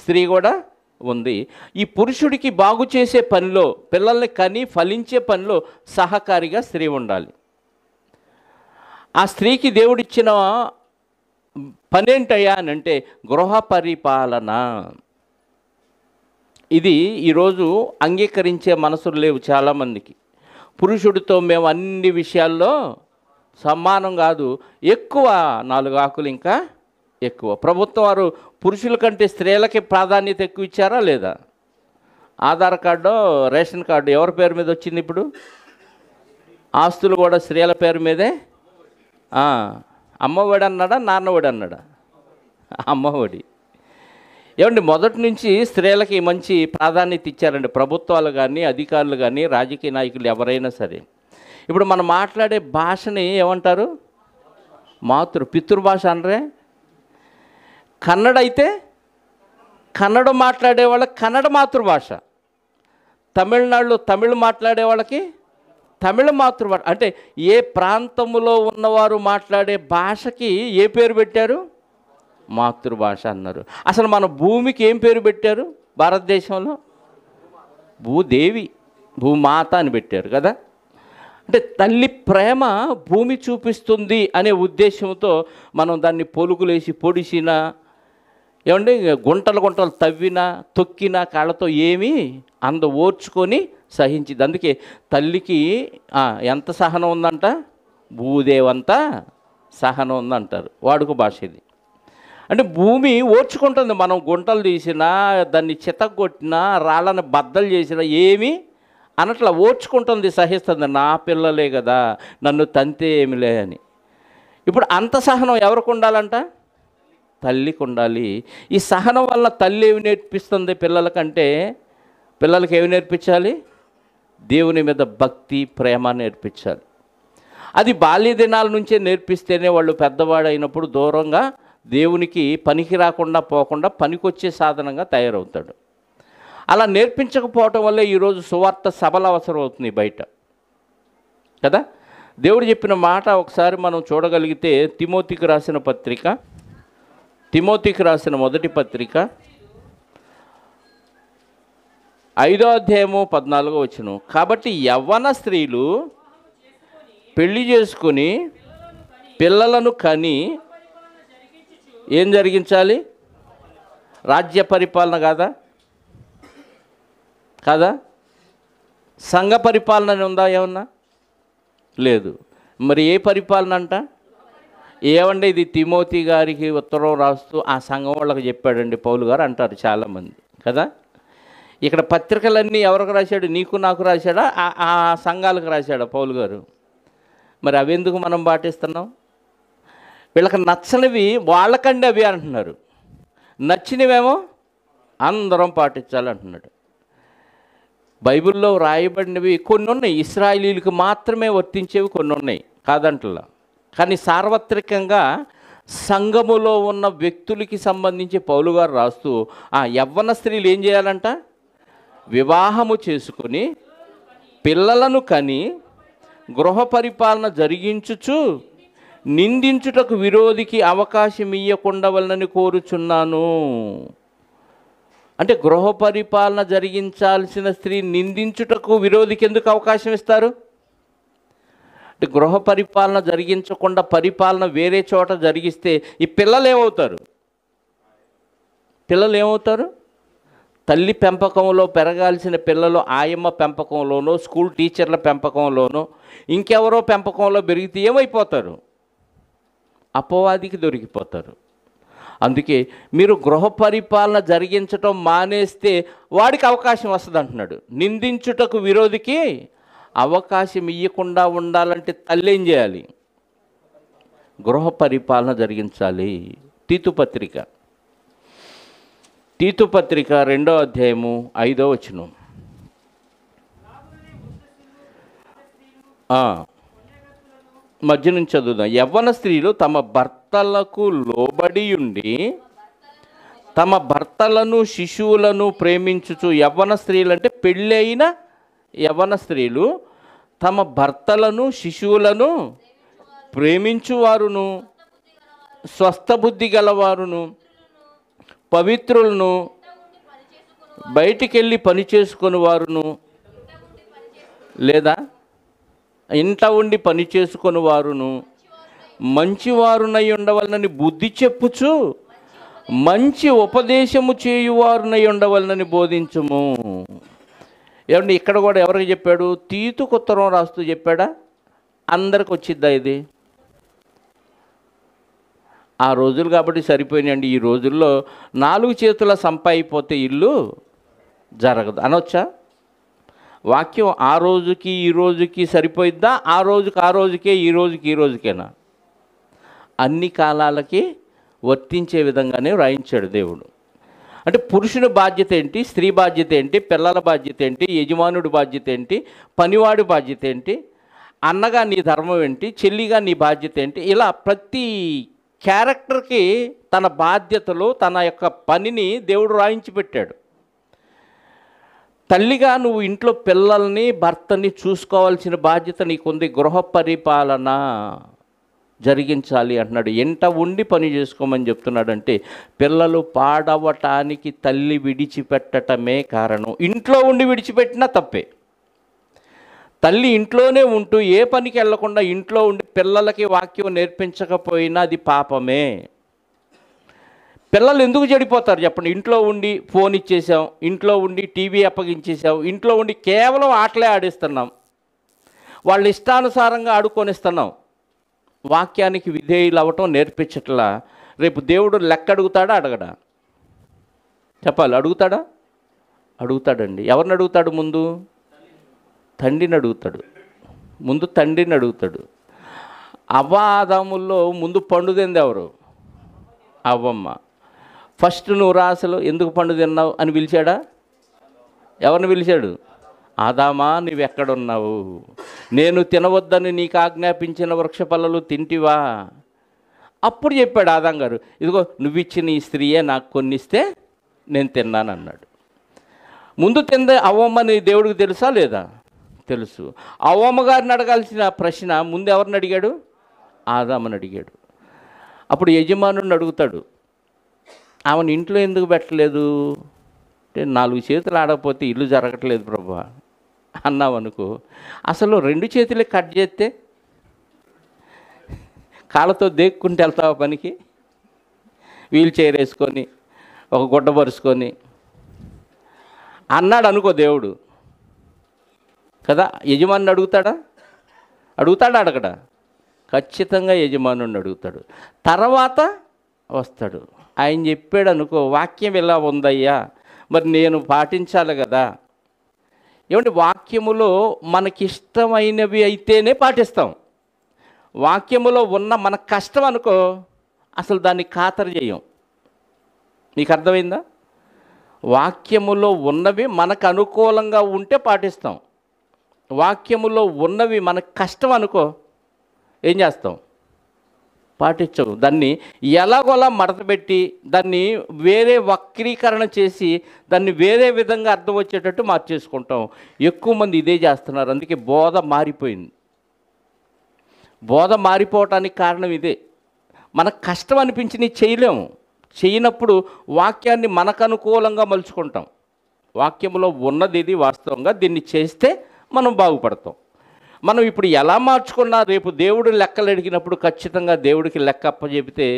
స్త్రీ కూడా ఉంది ఈ పురుషుడికి బాగు చేసే పనిలో పిల్లల్ని కని ఫలించే పనిలో సహకారిగా స్త్రీ ఉండాలి ఆ స్త్రీకి దేవుడిచ్చిన పనేంటయ్యా అని అంటే గృహ పరిపాలన ఇది ఈరోజు అంగీకరించే మనసులు లేవు చాలామందికి పురుషుడితో మేము అన్ని విషయాల్లో సమానం కాదు ఎక్కువ నాలుగు ఆకులు ఇంకా ఎక్కువ ప్రభుత్వం వారు పురుషుల కంటే స్త్రీలకి ప్రాధాన్యత ఎక్కువ ఇచ్చారా లేదా ఆధార్ కార్డు రేషన్ కార్డు ఎవరి పేరు మీద వచ్చింది ఇప్పుడు ఆస్తులు కూడా స్త్రీల పేరు మీదే అమ్మఒడి అన్నాడా నాన్నఒడి అన్నాడా అమ్మఒడి ఏమండి మొదటి నుంచి స్త్రీలకి మంచి ప్రాధాన్యత ఇచ్చారండి ప్రభుత్వాలు కానీ అధికారులు కానీ రాజకీయ నాయకులు ఎవరైనా సరే ఇప్పుడు మనం మాట్లాడే భాషని ఏమంటారు మాతృ పితృభాష అనరే కన్నడ అయితే కన్నడ మాట్లాడే వాళ్ళకి కన్నడ మాతృభాష తమిళనాడులో తమిళ్ మాట్లాడే వాళ్ళకి తమిళ మాతృభాష అంటే ఏ ప్రాంతంలో ఉన్నవారు మాట్లాడే భాషకి ఏ పేరు పెట్టారు మాతృభాష అన్నారు అసలు మన భూమికి ఏం పేరు పెట్టారు భారతదేశంలో భూదేవి భూమాత అని పెట్టారు కదా అంటే తల్లి ప్రేమ భూమి చూపిస్తుంది అనే ఉద్దేశంతో మనం దాన్ని పొలుగులేసి పొడిచినా ఏమండి గుంటలు గుంటలు తవ్వినా తొక్కినా కాళ్ళతో ఏమీ అంద ఓర్చుకొని సహించింది అందుకే తల్లికి ఎంత సహనం ఉందంట భూదేవంత సహనం ఉందంటారు వాడుక భాష ఇది అంటే భూమి ఓర్చుకుంటుంది మనం గుంటలు తీసినా దాన్ని చితగొట్టినా రాళ్ళని బద్దలు చేసినా ఏమీ అనట్లా ఓర్చుకుంటుంది సహిస్తుంది నా పిల్లలే కదా నన్ను తంతే ఏమిలే అని ఇప్పుడు అంత సహనం ఎవరికి ఉండాలంట తల్లికి ఉండాలి ఈ సహనం వల్ల తల్లి ఏమి నేర్పిస్తుంది పిల్లలకంటే పిల్లలకి ఏమి నేర్పించాలి దేవుని మీద భక్తి ప్రేమ నేర్పించాలి అది బాల్య దినాల నుంచే నేర్పిస్తేనే వాళ్ళు పెద్దవాడైనప్పుడు దూరంగా దేవునికి పనికి రాకుండా పోకుండా పనికొచ్చే సాధనంగా తయారవుతాడు అలా నేర్పించకపోవటం వల్ల ఈరోజు సువార్త సభల అవసరం అవుతుంది బయట కదా దేవుడు చెప్పిన మాట ఒకసారి మనం చూడగలిగితే తిమోతికి రాసిన పత్రిక తిమోతికి రాసిన మొదటి పత్రిక ఐదో అధ్యాయము పద్నాలుగో వచ్చిన కాబట్టి యవ్వన స్త్రీలు పెళ్లి చేసుకుని పిల్లలను కని ఏం జరిగించాలి రాజ్య పరిపాలన కాదా కాదా సంఘ పరిపాలన ఉందా ఏమన్నా లేదు మరి ఏ పరిపాలన అంట ఏమంటే ఇది తిమోతి గారికి ఉత్తరం రాస్తూ ఆ సంఘం వాళ్ళకి చెప్పాడండి పౌలు గారు అంటారు చాలామంది కదా ఇక్కడ పత్రికలన్నీ ఎవరికి రాశాడు నీకు నాకు రాశాడా ఆ సంఘాలకు రాశాడా పౌలు గారు మరి అవెందుకు మనం పాటిస్తున్నాం వీళ్ళకి నచ్చనివి వాళ్ళకండి అవి అంటున్నారు నచ్చినవేమో అందరం పాటించాలి అంటున్నాడు బైబిల్లో రాయబడినవి కొన్ని ఉన్నాయి ఇస్రాయలీలకు మాత్రమే వర్తించేవి కొన్ని ఉన్నాయి కాదంటలా కానీ సార్వత్రికంగా సంఘములో ఉన్న వ్యక్తులకి సంబంధించి పౌలు గారు రాస్తూ ఆ యవ్వన స్త్రీలు ఏం చేయాలంట వివాహము చేసుకుని పిల్లలను కని గృహ పరిపాలన జరిగించుచు నిందించుటకు విరోధికి అవకాశం ఇవ్వకుండా వలనని కోరుచున్నాను అంటే గృహ పరిపాలన జరిగించాల్సిన స్త్రీ నిందించుటకు విరోధికి ఎందుకు అవకాశం ఇస్తారు అంటే గృహ పరిపాలన జరిగించకుండా పరిపాలన వేరే చోట జరిగిస్తే ఈ పిల్లలు ఏమవుతారు పిల్లలు ఏమవుతారు తల్లి పెంపకంలో పెరగాల్సిన పిల్లలు ఆయమ్మ పెంపకంలోనో స్కూల్ టీచర్ల పెంపకంలోనో ఇంకెవరో పెంపకంలో పెరిగితే ఏమైపోతారు అపవాదికి దొరికిపోతారు అందుకే మీరు గృహ పరిపాలన జరిగించటం మానేస్తే వాడికి అవకాశం వస్తుంది అంటున్నాడు నిందించుటకు విరోధికి అవకాశం ఇవ్వకుండా ఉండాలంటే తల్లి ఏం చేయాలి గృహ పరిపాలన జరిగించాలి తీతుపత్రిక తీతుపత్రిక రెండో అధ్యాయము ఐదో వచ్చును మధ్య నుంచి చదువుదాం యవ్వన స్త్రీలు తమ భర్తలకు లోబడి ఉండి తమ భర్తలను శిశువులను ప్రేమించుచు యవ్వన స్త్రీలు అంటే పెళ్ళైన యవన స్త్రీలు తమ భర్తలను శిశువులను ప్రేమించువారును స్వస్థ బుద్ధి గలవారును పవిత్రులను బయటికెళ్ళి పని చేసుకుని వారును లేదా ఇంట ఉండి పని చేసుకుని వారును మంచివారునై ఉండవలనని బుద్ధి చెప్పుచు మంచి ఉపదేశము చేయువారునై ఉండవలనని బోధించము ఏమండి ఇక్కడ కూడా ఎవరికి చెప్పాడు తీతుకు ఉత్తరం రాస్తూ చెప్పాడా అందరికి వచ్చిద్దా ఇది ఆ రోజులు కాబట్టి సరిపోయినాయండి ఈ రోజుల్లో నాలుగు చేతుల సంప అయిపోతే ఇల్లు జరగదు అనొచ్చా వాక్యం ఆ రోజుకి ఈ రోజుకి సరిపోయిద్దా ఆ రోజుకి ఆ రోజుకే ఈ రోజుకి ఈ రోజుకేనా అన్ని కాలాలకి వర్తించే విధంగానే వ్రాయించాడు దేవుడు అంటే పురుషుని బాధ్యత ఏంటి స్త్రీ బాధ్యత ఏంటి పిల్లల బాధ్యత ఏంటి యజమానుడి బాధ్యత ఏంటి పనివాడి బాధ్యత ఏంటి అన్నగా నీ ధర్మం ఏంటి చెల్లిగా నీ బాధ్యత ఏంటి ఇలా ప్రతి క్యారెక్టర్కి తన బాధ్యతలు తన యొక్క పనిని దేవుడు రాయించి పెట్టాడు తల్లిగా నువ్వు ఇంట్లో పిల్లల్ని భర్తని చూసుకోవాల్సిన బాధ్యత నీకుంది గృహ పరిపాలన జరిగించాలి అంటున్నాడు ఎంట ఉండి పని చేసుకోమని చెప్తున్నాడంటే పిల్లలు పాడవటానికి తల్లి విడిచిపెట్టటమే కారణం ఇంట్లో ఉండి విడిచిపెట్టినా తప్పే తల్లి ఇంట్లోనే ఉంటూ ఏ పనికి వెళ్లకుండా ఇంట్లో ఉండి పిల్లలకి వాక్యం నేర్పించకపోయినా అది పాపమే పిల్లలు ఎందుకు చెడిపోతారు చెప్పండి ఇంట్లో ఉండి ఫోన్ ఇచ్చేసాం ఇంట్లో ఉండి టీవీ అప్పగించేసాం ఇంట్లో ఉండి కేవలం ఆటలే ఆడిస్తున్నాం వాళ్ళ ఇష్టానుసారంగా ఆడుకొనిస్తున్నాం వాక్యానికి విధేయులు అవ్వటం నేర్పించట్లా రేపు దేవుడు లెక్క అడుగుతాడా అడగడా చెప్పాలి అడుగుతాడా అడుగుతాడండి ఎవరిని అడుగుతాడు ముందు తండ్రిని అడుగుతాడు ముందు తండ్రిని అడుగుతాడు అవ్వాదాముల్లో ముందు పండుదింది ఎవరు అవ్వమ్మ ఫస్ట్ నువ్వు రాసలు ఎందుకు పండు తిన్నావు అని పిలిచాడా ఎవరిని పిలిచాడు ఆదామా నీవెక్కడున్నావు నేను తినవద్దని నీకు ఆజ్ఞాపించిన వృక్షపల్లలు తింటివా అప్పుడు చెప్పాడు ఆదాం గారు ఇదిగో నువ్వు ఇచ్చిన ఈ స్త్రీయే నాకు కొన్నిస్తే నేను తిన్నాను అన్నాడు ముందు తిందే అవ్వమ్మని దేవుడికి తెలుసా లేదా తెలుసు అవ్వమ్మ గారిని అడగాల్సిన ప్రశ్న ముందు ఎవరిని అడిగాడు ఆదామని అడిగాడు అప్పుడు యజమానుడిని అడుగుతాడు ఆమెను ఇంట్లో ఎందుకు పెట్టలేదు అంటే నాలుగు చేతులు ఆడకపోతే ఇల్లు జరగట్లేదు ప్రభా అన్నాం అనుకో అసలు రెండు చేతులే కట్ చేస్తే కాళ్ళతో దేక్కుంటూ వెళ్తావు పనికి వీల్ చైర్ వేసుకొని ఒక గుడ్డ పరుచుకొని అన్నాడు అనుకో దేవుడు కదా యజమానుని అడుగుతాడా అడుగుతాడా అడగడా ఖచ్చితంగా యజమానుని అడుగుతాడు తర్వాత వస్తాడు ఆయన చెప్పాడు అనుకో వాక్యం ఇలా ఉందయ్యా మరి నేను పాటించాలి కదా ఏమంటే వాక్యములో మనకిష్టమైనవి అయితేనే పాటిస్తాం వాక్యములో ఉన్న మన కష్టం అనుకో అసలు దాన్ని ఖాతరు చేయం మీకు అర్థమైందా వాక్యములో ఉన్నవి మనకు అనుకూలంగా ఉంటే పాటిస్తాం వాక్యములో ఉన్నవి మనకు కష్టం అనుకో ఏం చేస్తాం పాటించవు దాన్ని ఎలాగోలా మడతపెట్టి దాన్ని వేరే వక్రీకరణ చేసి దాన్ని వేరే విధంగా అర్థం వచ్చేటట్టు మార్చేసుకుంటాం ఎక్కువ మంది ఇదే చేస్తున్నారు అందుకే బోధ మారిపోయింది బోధ మారిపోవటానికి కారణం ఇదే మనకు కష్టం అనిపించి చేయలేము చేయనప్పుడు వాక్యాన్ని మనకు అనుకూలంగా మలుచుకుంటాం వాక్యంలో ఉన్నది ఇది వాస్తవంగా దీన్ని చేస్తే మనం బాగుపడతాం మనం ఇప్పుడు ఎలా మార్చుకున్నా రేపు దేవుడు లెక్కలు అడిగినప్పుడు ఖచ్చితంగా దేవుడికి లెక్క చెబితే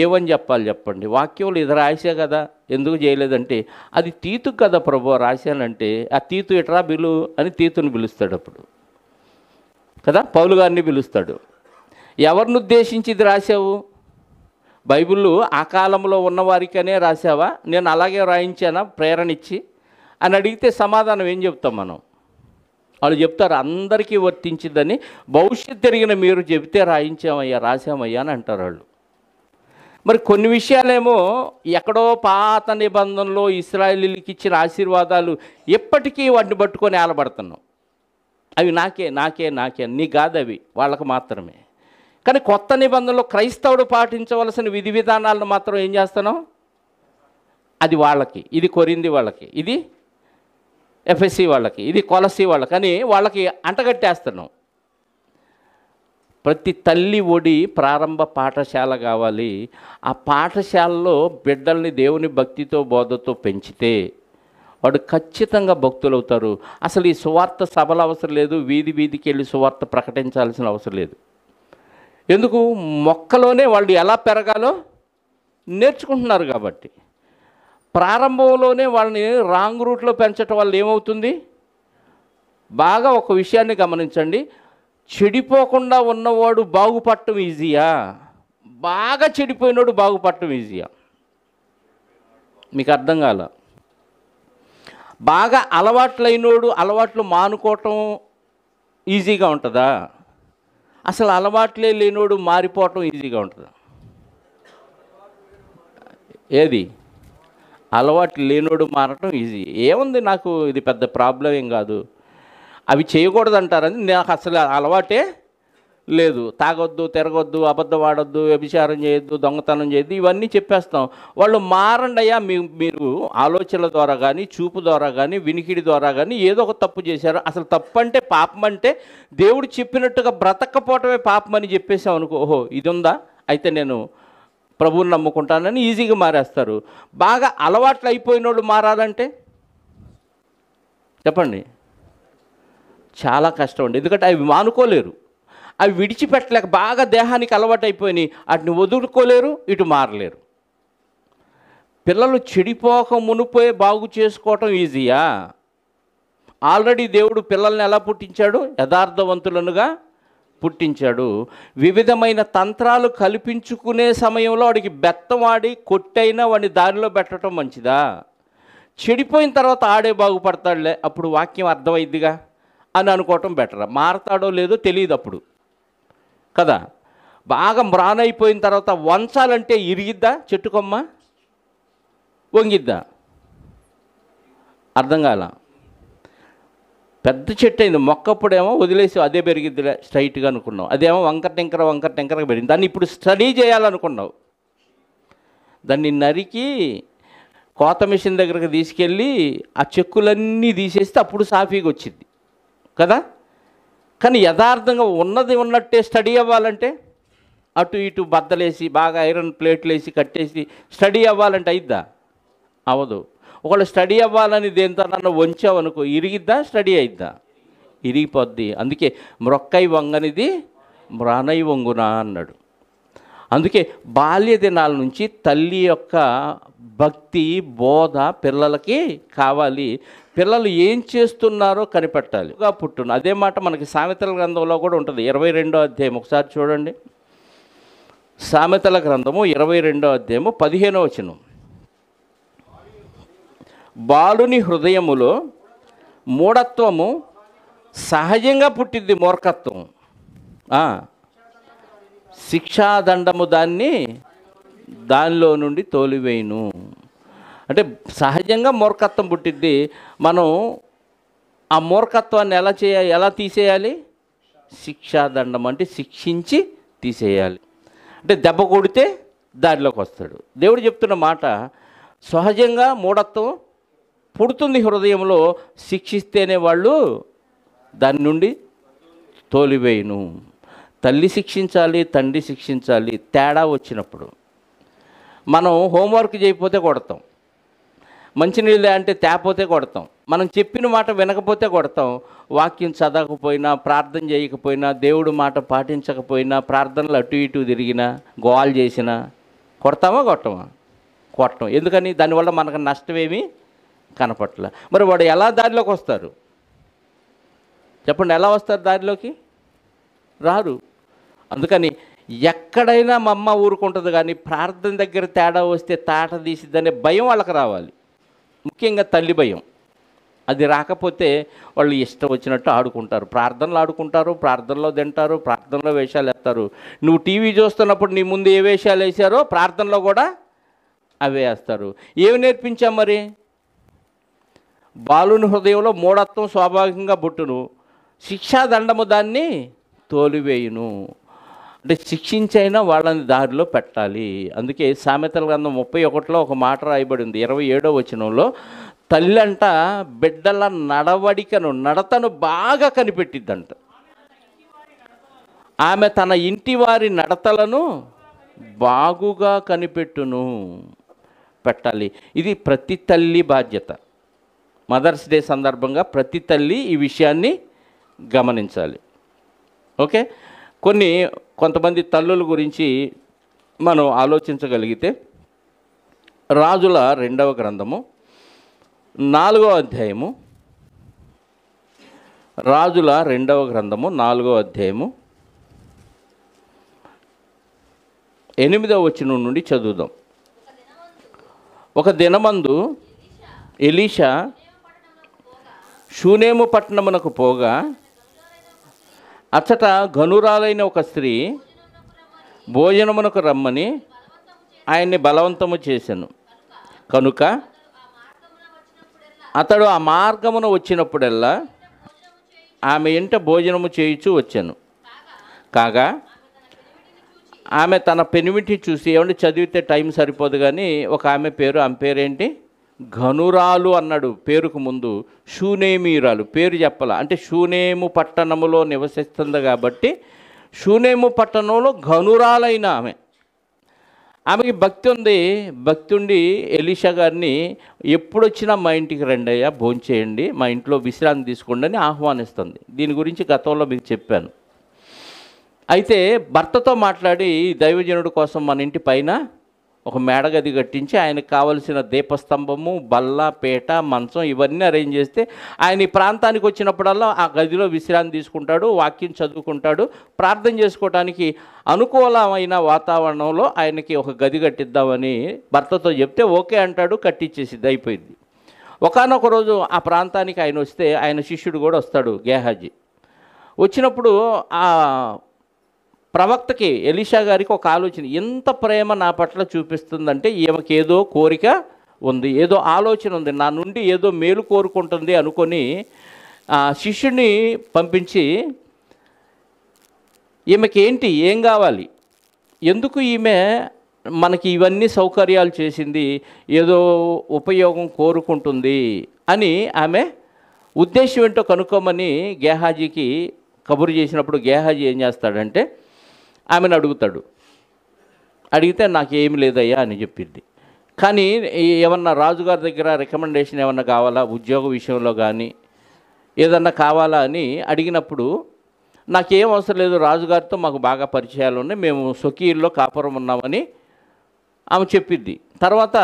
ఏమని చెప్పాలి చెప్పండి వాక్యంలో ఇది రాసే కదా ఎందుకు చేయలేదంటే అది తీతు కదా ప్రభు రాశానంటే ఆ తీతు ఇట్రా బిలు అని తీతుని పిలుస్తాడు అప్పుడు కదా పౌలు గారిని పిలుస్తాడు ఎవరిని ఉద్దేశించి ఇది రాశావు బైబిల్ ఆ కాలంలో ఉన్నవారికనే రాసావా నేను అలాగే రాయించానా ప్రేరణ ఇచ్చి అని అడిగితే సమాధానం ఏం చెప్తాం మనం వాళ్ళు చెప్తారు అందరికీ వర్తించిందని భవిష్యత్ తిరిగిన మీరు చెబితే రాయించామయ్యా రాశామయ్యా అని అంటారు వాళ్ళు మరి కొన్ని విషయాలేమో ఎక్కడో పాత నిబంధనలో ఇస్రాయలీలకి ఇచ్చిన ఆశీర్వాదాలు ఎప్పటికీ వాటిని పట్టుకొని ఆలబడుతున్నాం అవి నాకే నాకే నాకే నీ కాదు అవి వాళ్ళకు మాత్రమే కానీ కొత్త నిబంధనలు క్రైస్తవుడు పాటించవలసిన విధి విధానాలను మాత్రం ఏం చేస్తున్నాం అది వాళ్ళకి ఇది కొరింది వాళ్ళకి ఇది ఎఫ్ఎస్సి వాళ్ళకి ఇది కొలసి వాళ్ళకి కానీ వాళ్ళకి అంటగట్టేస్తున్నాం ప్రతి తల్లి ఒడి ప్రారంభ పాఠశాల కావాలి ఆ పాఠశాలలో బిడ్డల్ని దేవుని భక్తితో బోధతో పెంచితే వాడు ఖచ్చితంగా భక్తులు అవుతారు అసలు ఈ సువార్త సభల అవసరం లేదు వీధి వీధికి వెళ్ళి సువార్త ప్రకటించాల్సిన అవసరం లేదు ఎందుకు మొక్కలోనే వాళ్ళు ఎలా పెరగాలో నేర్చుకుంటున్నారు కాబట్టి ప్రారంభంలోనే వాళ్ళని రాంగ్ రూట్లో పెంచటం వల్ల ఏమవుతుంది బాగా ఒక విషయాన్ని గమనించండి చెడిపోకుండా ఉన్నవాడు బాగుపడటం ఈజీయా బాగా చెడిపోయినోడు బాగుపడటం ఈజీయా మీకు అర్థం కాల బాగా అలవాట్లైనోడు అలవాట్లు మానుకోవటం ఈజీగా ఉంటుందా అసలు అలవాట్లే లేనోడు మారిపోవటం ఈజీగా ఉంటుందా ఏది అలవాటు లేనోడు మారటం ఈజీ ఏముంది నాకు ఇది పెద్ద ప్రాబ్లం ఏం కాదు అవి చేయకూడదంటారని నాకు అసలు అలవాటే లేదు తాగొద్దు తిరగొద్దు అబద్ధం ఆడొద్దు వ్యభిచారం చేయొద్దు దొంగతనం చేయొద్దు ఇవన్నీ చెప్పేస్తాం వాళ్ళు మారండయ్యా మీ మీరు ఆలోచనల ద్వారా కానీ చూపు ద్వారా కానీ వినికిడి ద్వారా కానీ ఏదో ఒక తప్పు చేశారు అసలు తప్పు అంటే పాపం అంటే దేవుడు చెప్పినట్టుగా బ్రతకపోవటమే పాపం అని చెప్పేసాం అనుకో ఓహో ఇది ఉందా అయితే నేను ప్రభువుని నమ్ముకుంటానని ఈజీగా మారేస్తారు బాగా అలవాట్లు అయిపోయినోళ్ళు మారాలంటే చెప్పండి చాలా కష్టం అండి ఎందుకంటే అవి మానుకోలేరు అవి విడిచిపెట్టలేక బాగా దేహానికి అలవాటు అయిపోయినాయి వాటిని వదులుకోలేరు ఇటు మారలేరు పిల్లలు చెడిపోక మునిపోయి బాగు చేసుకోవటం ఈజీయా ఆల్రెడీ దేవుడు పిల్లల్ని ఎలా పుట్టించాడు యథార్థవంతులనుగా పుట్టించాడు వివిధమైన తంత్రాలు కల్పించుకునే సమయంలో వాడికి బెత్తం కొట్టైనా వాడిని దారిలో పెట్టడం మంచిదా చెడిపోయిన తర్వాత ఆడే బాగుపడతాడులే అప్పుడు వాక్యం అర్థమైద్దిగా అని అనుకోవటం బెటరా మారతాడో లేదో తెలియదు అప్పుడు కదా బాగా మ్రానైపోయిన తర్వాత వంచాలంటే ఇరిగిద్దా చెట్టుకొమ్మ వంగిద్దా అర్థం కాలా పెద్ద చెట్టు అయింది మొక్కప్పుడేమో వదిలేసి అదే పెరిగిద్దిలే స్ట్రైట్గా అనుకున్నావు అదేమో వంకర టెంకర వంకర టెంకరగా పెరిగింది దాన్ని ఇప్పుడు స్టడీ చేయాలనుకున్నావు దాన్ని నరికి కోత మిషన్ దగ్గరకు తీసుకెళ్ళి ఆ చెక్కులన్నీ తీసేస్తే అప్పుడు సాఫీగా వచ్చింది కదా కానీ యథార్థంగా ఉన్నది ఉన్నట్టే స్టడీ అవ్వాలంటే అటు ఇటు బద్దలేసి బాగా ఐరన్ ప్లేట్లు వేసి కట్టేసి స్టడీ అవ్వాలంటే అయిద్దా అవదు ఒకళ్ళు స్టడీ అవ్వాలని దేంతో నన్ను వంచావనుకో ఇరిగిద్దా స్టడీ అయిద్దా ఇరిగిపోద్ది అందుకే మ్రొక్కై వంగనిది మ్రానై వంగునా అన్నాడు అందుకే బాల్య దినాల నుంచి తల్లి యొక్క భక్తి బోధ పిల్లలకి కావాలి పిల్లలు ఏం చేస్తున్నారో కనిపెట్టాలి పుట్టున అదే మాట మనకి సామెతల గ్రంథంలో కూడా ఉంటుంది ఇరవై రెండో అధ్యాయం ఒకసారి చూడండి సామెతల గ్రంథము ఇరవై రెండో అధ్యాయము పదిహేనో వచనం బాలుని హృదయములో మూఢత్వము సహజంగా పుట్టింది మూర్ఖత్వం శిక్షాదండము దాన్ని దానిలో నుండి తోలివేయును అంటే సహజంగా మూర్ఖత్వం పుట్టిద్ది మనం ఆ మూర్ఖత్వాన్ని ఎలా చేయాలి ఎలా తీసేయాలి శిక్షాదండం అంటే శిక్షించి తీసేయాలి అంటే దెబ్బ కొడితే దారిలోకి వస్తాడు దేవుడు చెప్తున్న మాట సహజంగా మూఢత్వం పుడుతుంది హృదయంలో శిక్షిస్తేనే వాళ్ళు దాని నుండి తోలివేయును తల్లి శిక్షించాలి తండ్రి శిక్షించాలి తేడా వచ్చినప్పుడు మనం హోంవర్క్ చేయకపోతే కొడతాం మంచినీళ్ళు అంటే తేపోతే కొడతాం మనం చెప్పిన మాట వినకపోతే కొడతాం వాక్యం చదవకపోయినా ప్రార్థన చేయకపోయినా దేవుడు మాట పాటించకపోయినా ప్రార్థనలు అటు ఇటు తిరిగినా గోల్ చేసినా కొడతామా కొట్టమా కొట్టం ఎందుకని దానివల్ల మనకు నష్టమేమీ కనపట్ల మరి వాడు ఎలా దారిలోకి వస్తారు చెప్పండి ఎలా వస్తారు దారిలోకి రారు అందుకని ఎక్కడైనా మా అమ్మ ఊరుకుంటుంది కానీ ప్రార్థన దగ్గర తేడా వస్తే తాట తీసిద్దనే భయం వాళ్ళకి రావాలి ముఖ్యంగా తల్లి భయం అది రాకపోతే వాళ్ళు ఇష్టం వచ్చినట్టు ఆడుకుంటారు ప్రార్థనలు ఆడుకుంటారు ప్రార్థనలో తింటారు ప్రార్థనలో వేషాలు వేస్తారు నువ్వు టీవీ చూస్తున్నప్పుడు నీ ముందు ఏ వేషాలు వేసారో ప్రార్థనలో కూడా అవే వేస్తారు ఏమి నేర్పించాం మరి బాలుని హృదయంలో మూఢత్వం స్వాభావికంగా శిక్షా శిక్షాదండము దాన్ని తోలివేయును అంటే శిక్షించైనా వాళ్ళని దారిలో పెట్టాలి అందుకే సామెతల గ్రంథం ముప్పై ఒకటిలో ఒక మాట రాయబడింది ఇరవై ఏడో వచనంలో తల్లి అంట బిడ్డల నడవడికను నడతను బాగా కనిపెట్టిద్దంట ఆమె తన ఇంటి వారి నడతలను బాగుగా కనిపెట్టును పెట్టాలి ఇది ప్రతి తల్లి బాధ్యత మదర్స్ డే సందర్భంగా ప్రతి తల్లి ఈ విషయాన్ని గమనించాలి ఓకే కొన్ని కొంతమంది తల్లుల గురించి మనం ఆలోచించగలిగితే రాజుల రెండవ గ్రంథము నాలుగవ అధ్యాయము రాజుల రెండవ గ్రంథము నాలుగవ అధ్యాయము ఎనిమిదవ వచనం నుండి చదువుదాం ఒక దినమందు ఎలీషా షూనేము పట్టణమునకు పోగా అచ్చట ఘనురాలైన ఒక స్త్రీ భోజనమునకు రమ్మని ఆయన్ని బలవంతము చేశాను కనుక అతడు ఆ మార్గమున వచ్చినప్పుడల్లా ఆమె ఇంట భోజనము చేయించు వచ్చాను కాగా ఆమె తన పెనిమిటి చూసి ఏమంటే చదివితే టైం సరిపోదు కానీ ఒక ఆమె పేరు ఆమె పేరేంటి ఘనురాలు అన్నాడు పేరుకు ముందు షూనేమీరాలు పేరు చెప్పాల అంటే షూనేము పట్టణములో నివసిస్తుంది కాబట్టి షూనేము పట్టణంలో ఘనురాలైన ఆమె ఆమెకి భక్తి ఉంది భక్తి ఉండి ఎలీషా గారిని ఎప్పుడొచ్చినా మా ఇంటికి రండి అయ్యా భోంచేయండి మా ఇంట్లో విశ్రాంతి తీసుకోండి అని ఆహ్వానిస్తుంది దీని గురించి గతంలో మీకు చెప్పాను అయితే భర్తతో మాట్లాడి దైవజనుడి కోసం మన ఇంటి పైన ఒక మేడగది కట్టించి ఆయనకు కావలసిన దీపస్తంభము బల్ల పేట మంచం ఇవన్నీ అరేంజ్ చేస్తే ఆయన ఈ ప్రాంతానికి వచ్చినప్పుడల్లా ఆ గదిలో విశ్రాంతి తీసుకుంటాడు వాక్యం చదువుకుంటాడు ప్రార్థన చేసుకోవడానికి అనుకూలమైన వాతావరణంలో ఆయనకి ఒక గది కట్టిద్దామని భర్తతో చెప్తే ఓకే అంటాడు కట్టించేసిద్ది అయిపోయింది ఒకనొక రోజు ఆ ప్రాంతానికి ఆయన వస్తే ఆయన శిష్యుడు కూడా వస్తాడు గేహాజీ వచ్చినప్పుడు ఆ ప్రవక్తకి ఎలీషా గారికి ఒక ఆలోచన ఎంత ప్రేమ నా పట్ల చూపిస్తుందంటే ఈమెకి ఏదో కోరిక ఉంది ఏదో ఆలోచన ఉంది నా నుండి ఏదో మేలు కోరుకుంటుంది అనుకొని శిష్యుడిని పంపించి ఈమెకి ఏంటి ఏం కావాలి ఎందుకు ఈమె మనకి ఇవన్నీ సౌకర్యాలు చేసింది ఏదో ఉపయోగం కోరుకుంటుంది అని ఆమె ఉద్దేశం ఏంటో కనుక్కోమని గేహాజీకి కబురు చేసినప్పుడు గేహాజీ ఏం చేస్తాడంటే ఆమెను అడుగుతాడు అడిగితే నాకు ఏమి లేదయ్యా అని చెప్పింది కానీ ఏమన్నా రాజుగారి దగ్గర రికమెండేషన్ ఏమన్నా కావాలా ఉద్యోగ విషయంలో కానీ ఏదన్నా కావాలా అని అడిగినప్పుడు నాకేం అవసరం లేదు రాజుగారితో మాకు బాగా పరిచయాలు ఉన్నాయి మేము సొకీల్లో కాపురం ఉన్నామని ఆమె చెప్పిద్ది తర్వాత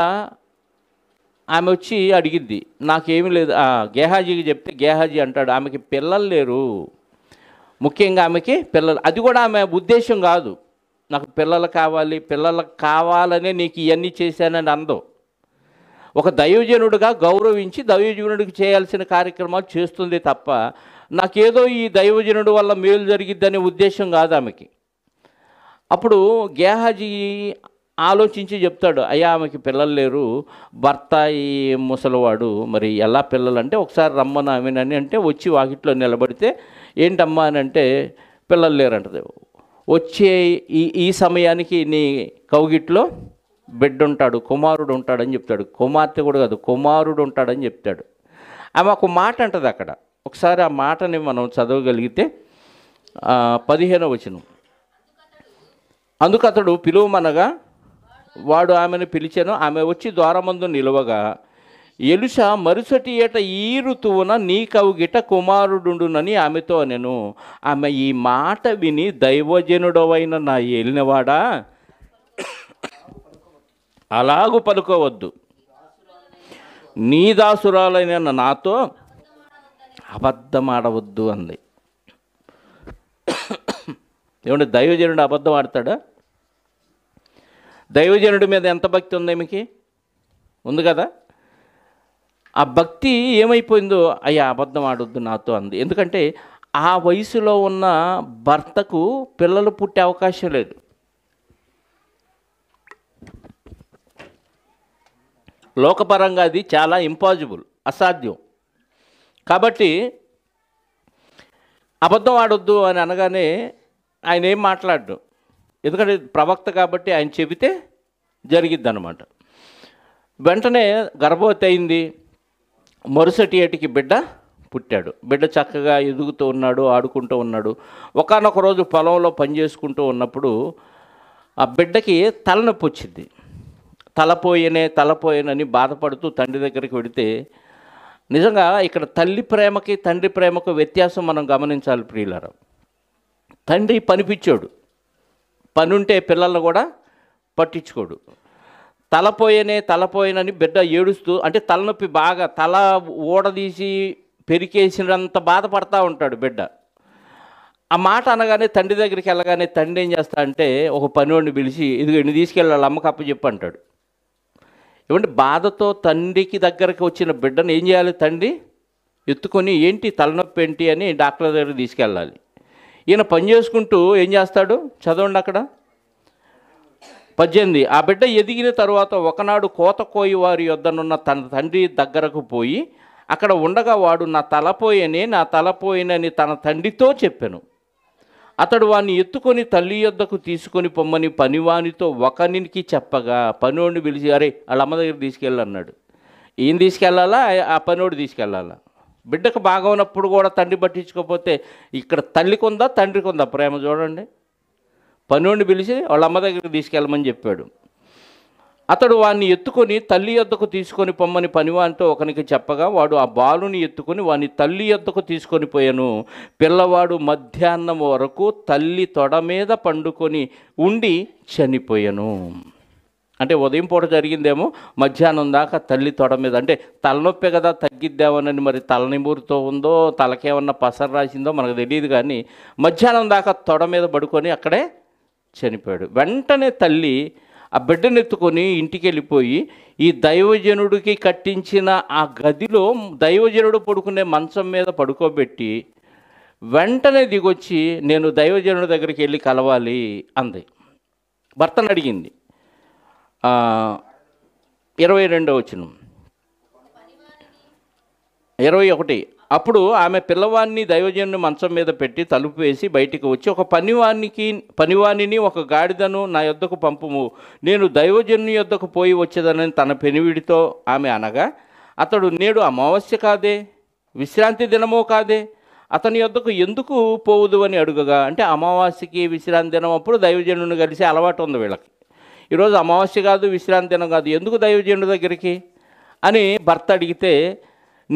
ఆమె వచ్చి అడిగిద్ది నాకేమీ లేదు గేహాజీకి చెప్తే గేహాజీ అంటాడు ఆమెకి పిల్లలు లేరు ముఖ్యంగా ఆమెకి పిల్లలు అది కూడా ఆమె ఉద్దేశం కాదు నాకు పిల్లలు కావాలి పిల్లలకు కావాలనే నీకు ఇవన్నీ చేశానని అందం ఒక దైవజనుడిగా గౌరవించి దైవజనుడికి చేయాల్సిన కార్యక్రమాలు చేస్తుంది తప్ప నాకేదో ఈ దైవజనుడు వల్ల మేలు జరిగిద్దనే ఉద్దేశం కాదు ఆమెకి అప్పుడు గేహాజీ ఆలోచించి చెప్తాడు అయ్యా ఆమెకి పిల్లలు లేరు భర్త ఈ ముసలివాడు మరి ఎలా పిల్లలు అంటే ఒకసారి రమ్మను ఆమెనని అంటే వచ్చి వాకిట్లో నిలబడితే ఏంటమ్మా అని అంటే పిల్లలు లేరంటది వచ్చే ఈ ఈ సమయానికి నీ కౌగిట్లో బిడ్డ ఉంటాడు కుమారుడు ఉంటాడని చెప్తాడు కుమార్తె కూడా కాదు కుమారుడు ఉంటాడని చెప్తాడు ఆమె ఒక మాట అంటది అక్కడ ఒకసారి ఆ మాటని మనం చదవగలిగితే పదిహేను వచనం అందుకతడు పిలువమనగా వాడు ఆమెను పిలిచాను ఆమె వచ్చి ద్వారమందు నిలువగా ఎలుష మరుసటి ఏట ఈ ఋతువున కవుగిట కుమారుడుండునని ఆమెతో నేను ఆమె ఈ మాట విని దైవజనుడవైన నా ఏలినవాడా అలాగు పలుకోవద్దు నీ దాసురాలైన నాతో అబద్ధమాడవద్దు అంది ఏమంటే దైవజనుడు అబద్ధం ఆడతాడా దైవజనుడి మీద ఎంత భక్తి ఉంది మీకు ఉంది కదా ఆ భక్తి ఏమైపోయిందో అయ్యా అబద్ధం ఆడొద్దు నాతో అంది ఎందుకంటే ఆ వయసులో ఉన్న భర్తకు పిల్లలు పుట్టే అవకాశం లేదు లోకపరంగా అది చాలా ఇంపాసిబుల్ అసాధ్యం కాబట్టి అబద్ధం ఆడొద్దు అని అనగానే ఆయన ఏం మాట్లాడు ఎందుకంటే ప్రవక్త కాబట్టి ఆయన చెబితే జరిగిద్ది అనమాట వెంటనే గర్భవతి అయింది మరుసటి ఏటికి బిడ్డ పుట్టాడు బిడ్డ చక్కగా ఎదుగుతూ ఉన్నాడు ఆడుకుంటూ ఉన్నాడు ఒకనొక రోజు పొలంలో పనిచేసుకుంటూ ఉన్నప్పుడు ఆ బిడ్డకి తలనొప్పి వచ్చింది తలపోయేనే తలపోయేనని బాధపడుతూ తండ్రి దగ్గరికి వెడితే నిజంగా ఇక్కడ తల్లి ప్రేమకి తండ్రి ప్రేమకు వ్యత్యాసం మనం గమనించాలి ప్రియులరావు తండ్రి పనిపించాడు పనుంటే పిల్లలను కూడా పట్టించుకోడు తలపోయనే తలపోయనని బిడ్డ ఏడుస్తూ అంటే తలనొప్పి బాగా తల ఊడదీసి పెరికేసినంత బాధపడతా ఉంటాడు బిడ్డ ఆ మాట అనగానే తండ్రి దగ్గరికి వెళ్ళగానే తండ్రి ఏం చేస్తా అంటే ఒక పనివాడిని పిలిచి ఇదిగో ఇన్ని తీసుకెళ్ళాలి అమ్మ కప్ప చెప్పు అంటాడు ఏమంటే బాధతో తండ్రికి దగ్గరకు వచ్చిన బిడ్డను ఏం చేయాలి తండ్రి ఎత్తుకొని ఏంటి తలనొప్పి ఏంటి అని డాక్టర్ దగ్గర తీసుకెళ్ళాలి ఈయన పని చేసుకుంటూ ఏం చేస్తాడు చదవండి అక్కడ పద్దెనిమిది ఆ బిడ్డ ఎదిగిన తర్వాత ఒకనాడు కోత కోయి వారి యొద్దనున్న తన తండ్రి దగ్గరకు పోయి అక్కడ ఉండగా వాడు నా తలపోయనే నా తలపోయినని తన తండ్రితో చెప్పాను అతడు వాణ్ణి ఎత్తుకొని తల్లి యొద్దకు తీసుకొని పొమ్మని పనివానితో ఒకనికి చెప్పగా పనివాణ్ణి పిలిచి అరే వాళ్ళ అమ్మ దగ్గర తీసుకెళ్ళన్నాడు ఏం తీసుకెళ్ళాలా ఆ పనివాడు తీసుకెళ్ళాలా బిడ్డకు బాగా ఉన్నప్పుడు కూడా తండ్రి పట్టించుకోకపోతే ఇక్కడ తల్లికి ఉందా తండ్రికి ఉందా ప్రేమ చూడండి పన్నెండు పిలిచి వాళ్ళ అమ్మ దగ్గరికి తీసుకెళ్ళమని చెప్పాడు అతడు వాడిని ఎత్తుకొని తల్లి యొద్దకు తీసుకొని పొమ్మని పనివానితో ఒకనికి చెప్పగా వాడు ఆ బాలుని ఎత్తుకొని వాని తల్లి యొద్దకు తీసుకొని పోయాను పిల్లవాడు మధ్యాహ్నం వరకు తల్లి తొడ మీద పండుకొని ఉండి చనిపోయాను అంటే ఉదయం పూట జరిగిందేమో మధ్యాహ్నం దాకా తల్లి తొడ మీద అంటే తలనొప్పి కదా తగ్గిద్దామనని మరి తలనిమూరుతో ఉందో తలకేమన్నా పసరు రాసిందో మనకు తెలియదు కానీ మధ్యాహ్నం దాకా తొడ మీద పడుకొని అక్కడే చనిపోయాడు వెంటనే తల్లి ఆ బిడ్డనెత్తుకొని ఇంటికి వెళ్ళిపోయి ఈ దైవజనుడికి కట్టించిన ఆ గదిలో దైవజనుడు పడుకునే మంచం మీద పడుకోబెట్టి వెంటనే దిగొచ్చి నేను దైవజనుడి దగ్గరికి వెళ్ళి కలవాలి అంది భర్తను అడిగింది ఇరవై రెండో వచ్చిన ఇరవై ఒకటి అప్పుడు ఆమె పిల్లవాడిని దైవజనుని మంచం మీద పెట్టి తలుపు వేసి బయటికి వచ్చి ఒక పనివానికి పనివాణిని ఒక గాడిదను నా యొద్దకు పంపుము నేను దైవజనుని యొద్దకు పోయి వచ్చేదనని తన పెనివిడితో ఆమె అనగా అతడు నేడు అమావాస్య కాదే విశ్రాంతి దినమో కాదే అతని యొద్దకు ఎందుకు పోవుదు అని అడుగగా అంటే అమావాస్యకి విశ్రాంతి దినం అప్పుడు దైవజనుని కలిసి అలవాటు ఉంది వీళ్ళకి ఈరోజు అమావాస్య కాదు విశ్రాంతి దినం కాదు ఎందుకు దైవజనుడి దగ్గరికి అని భర్త అడిగితే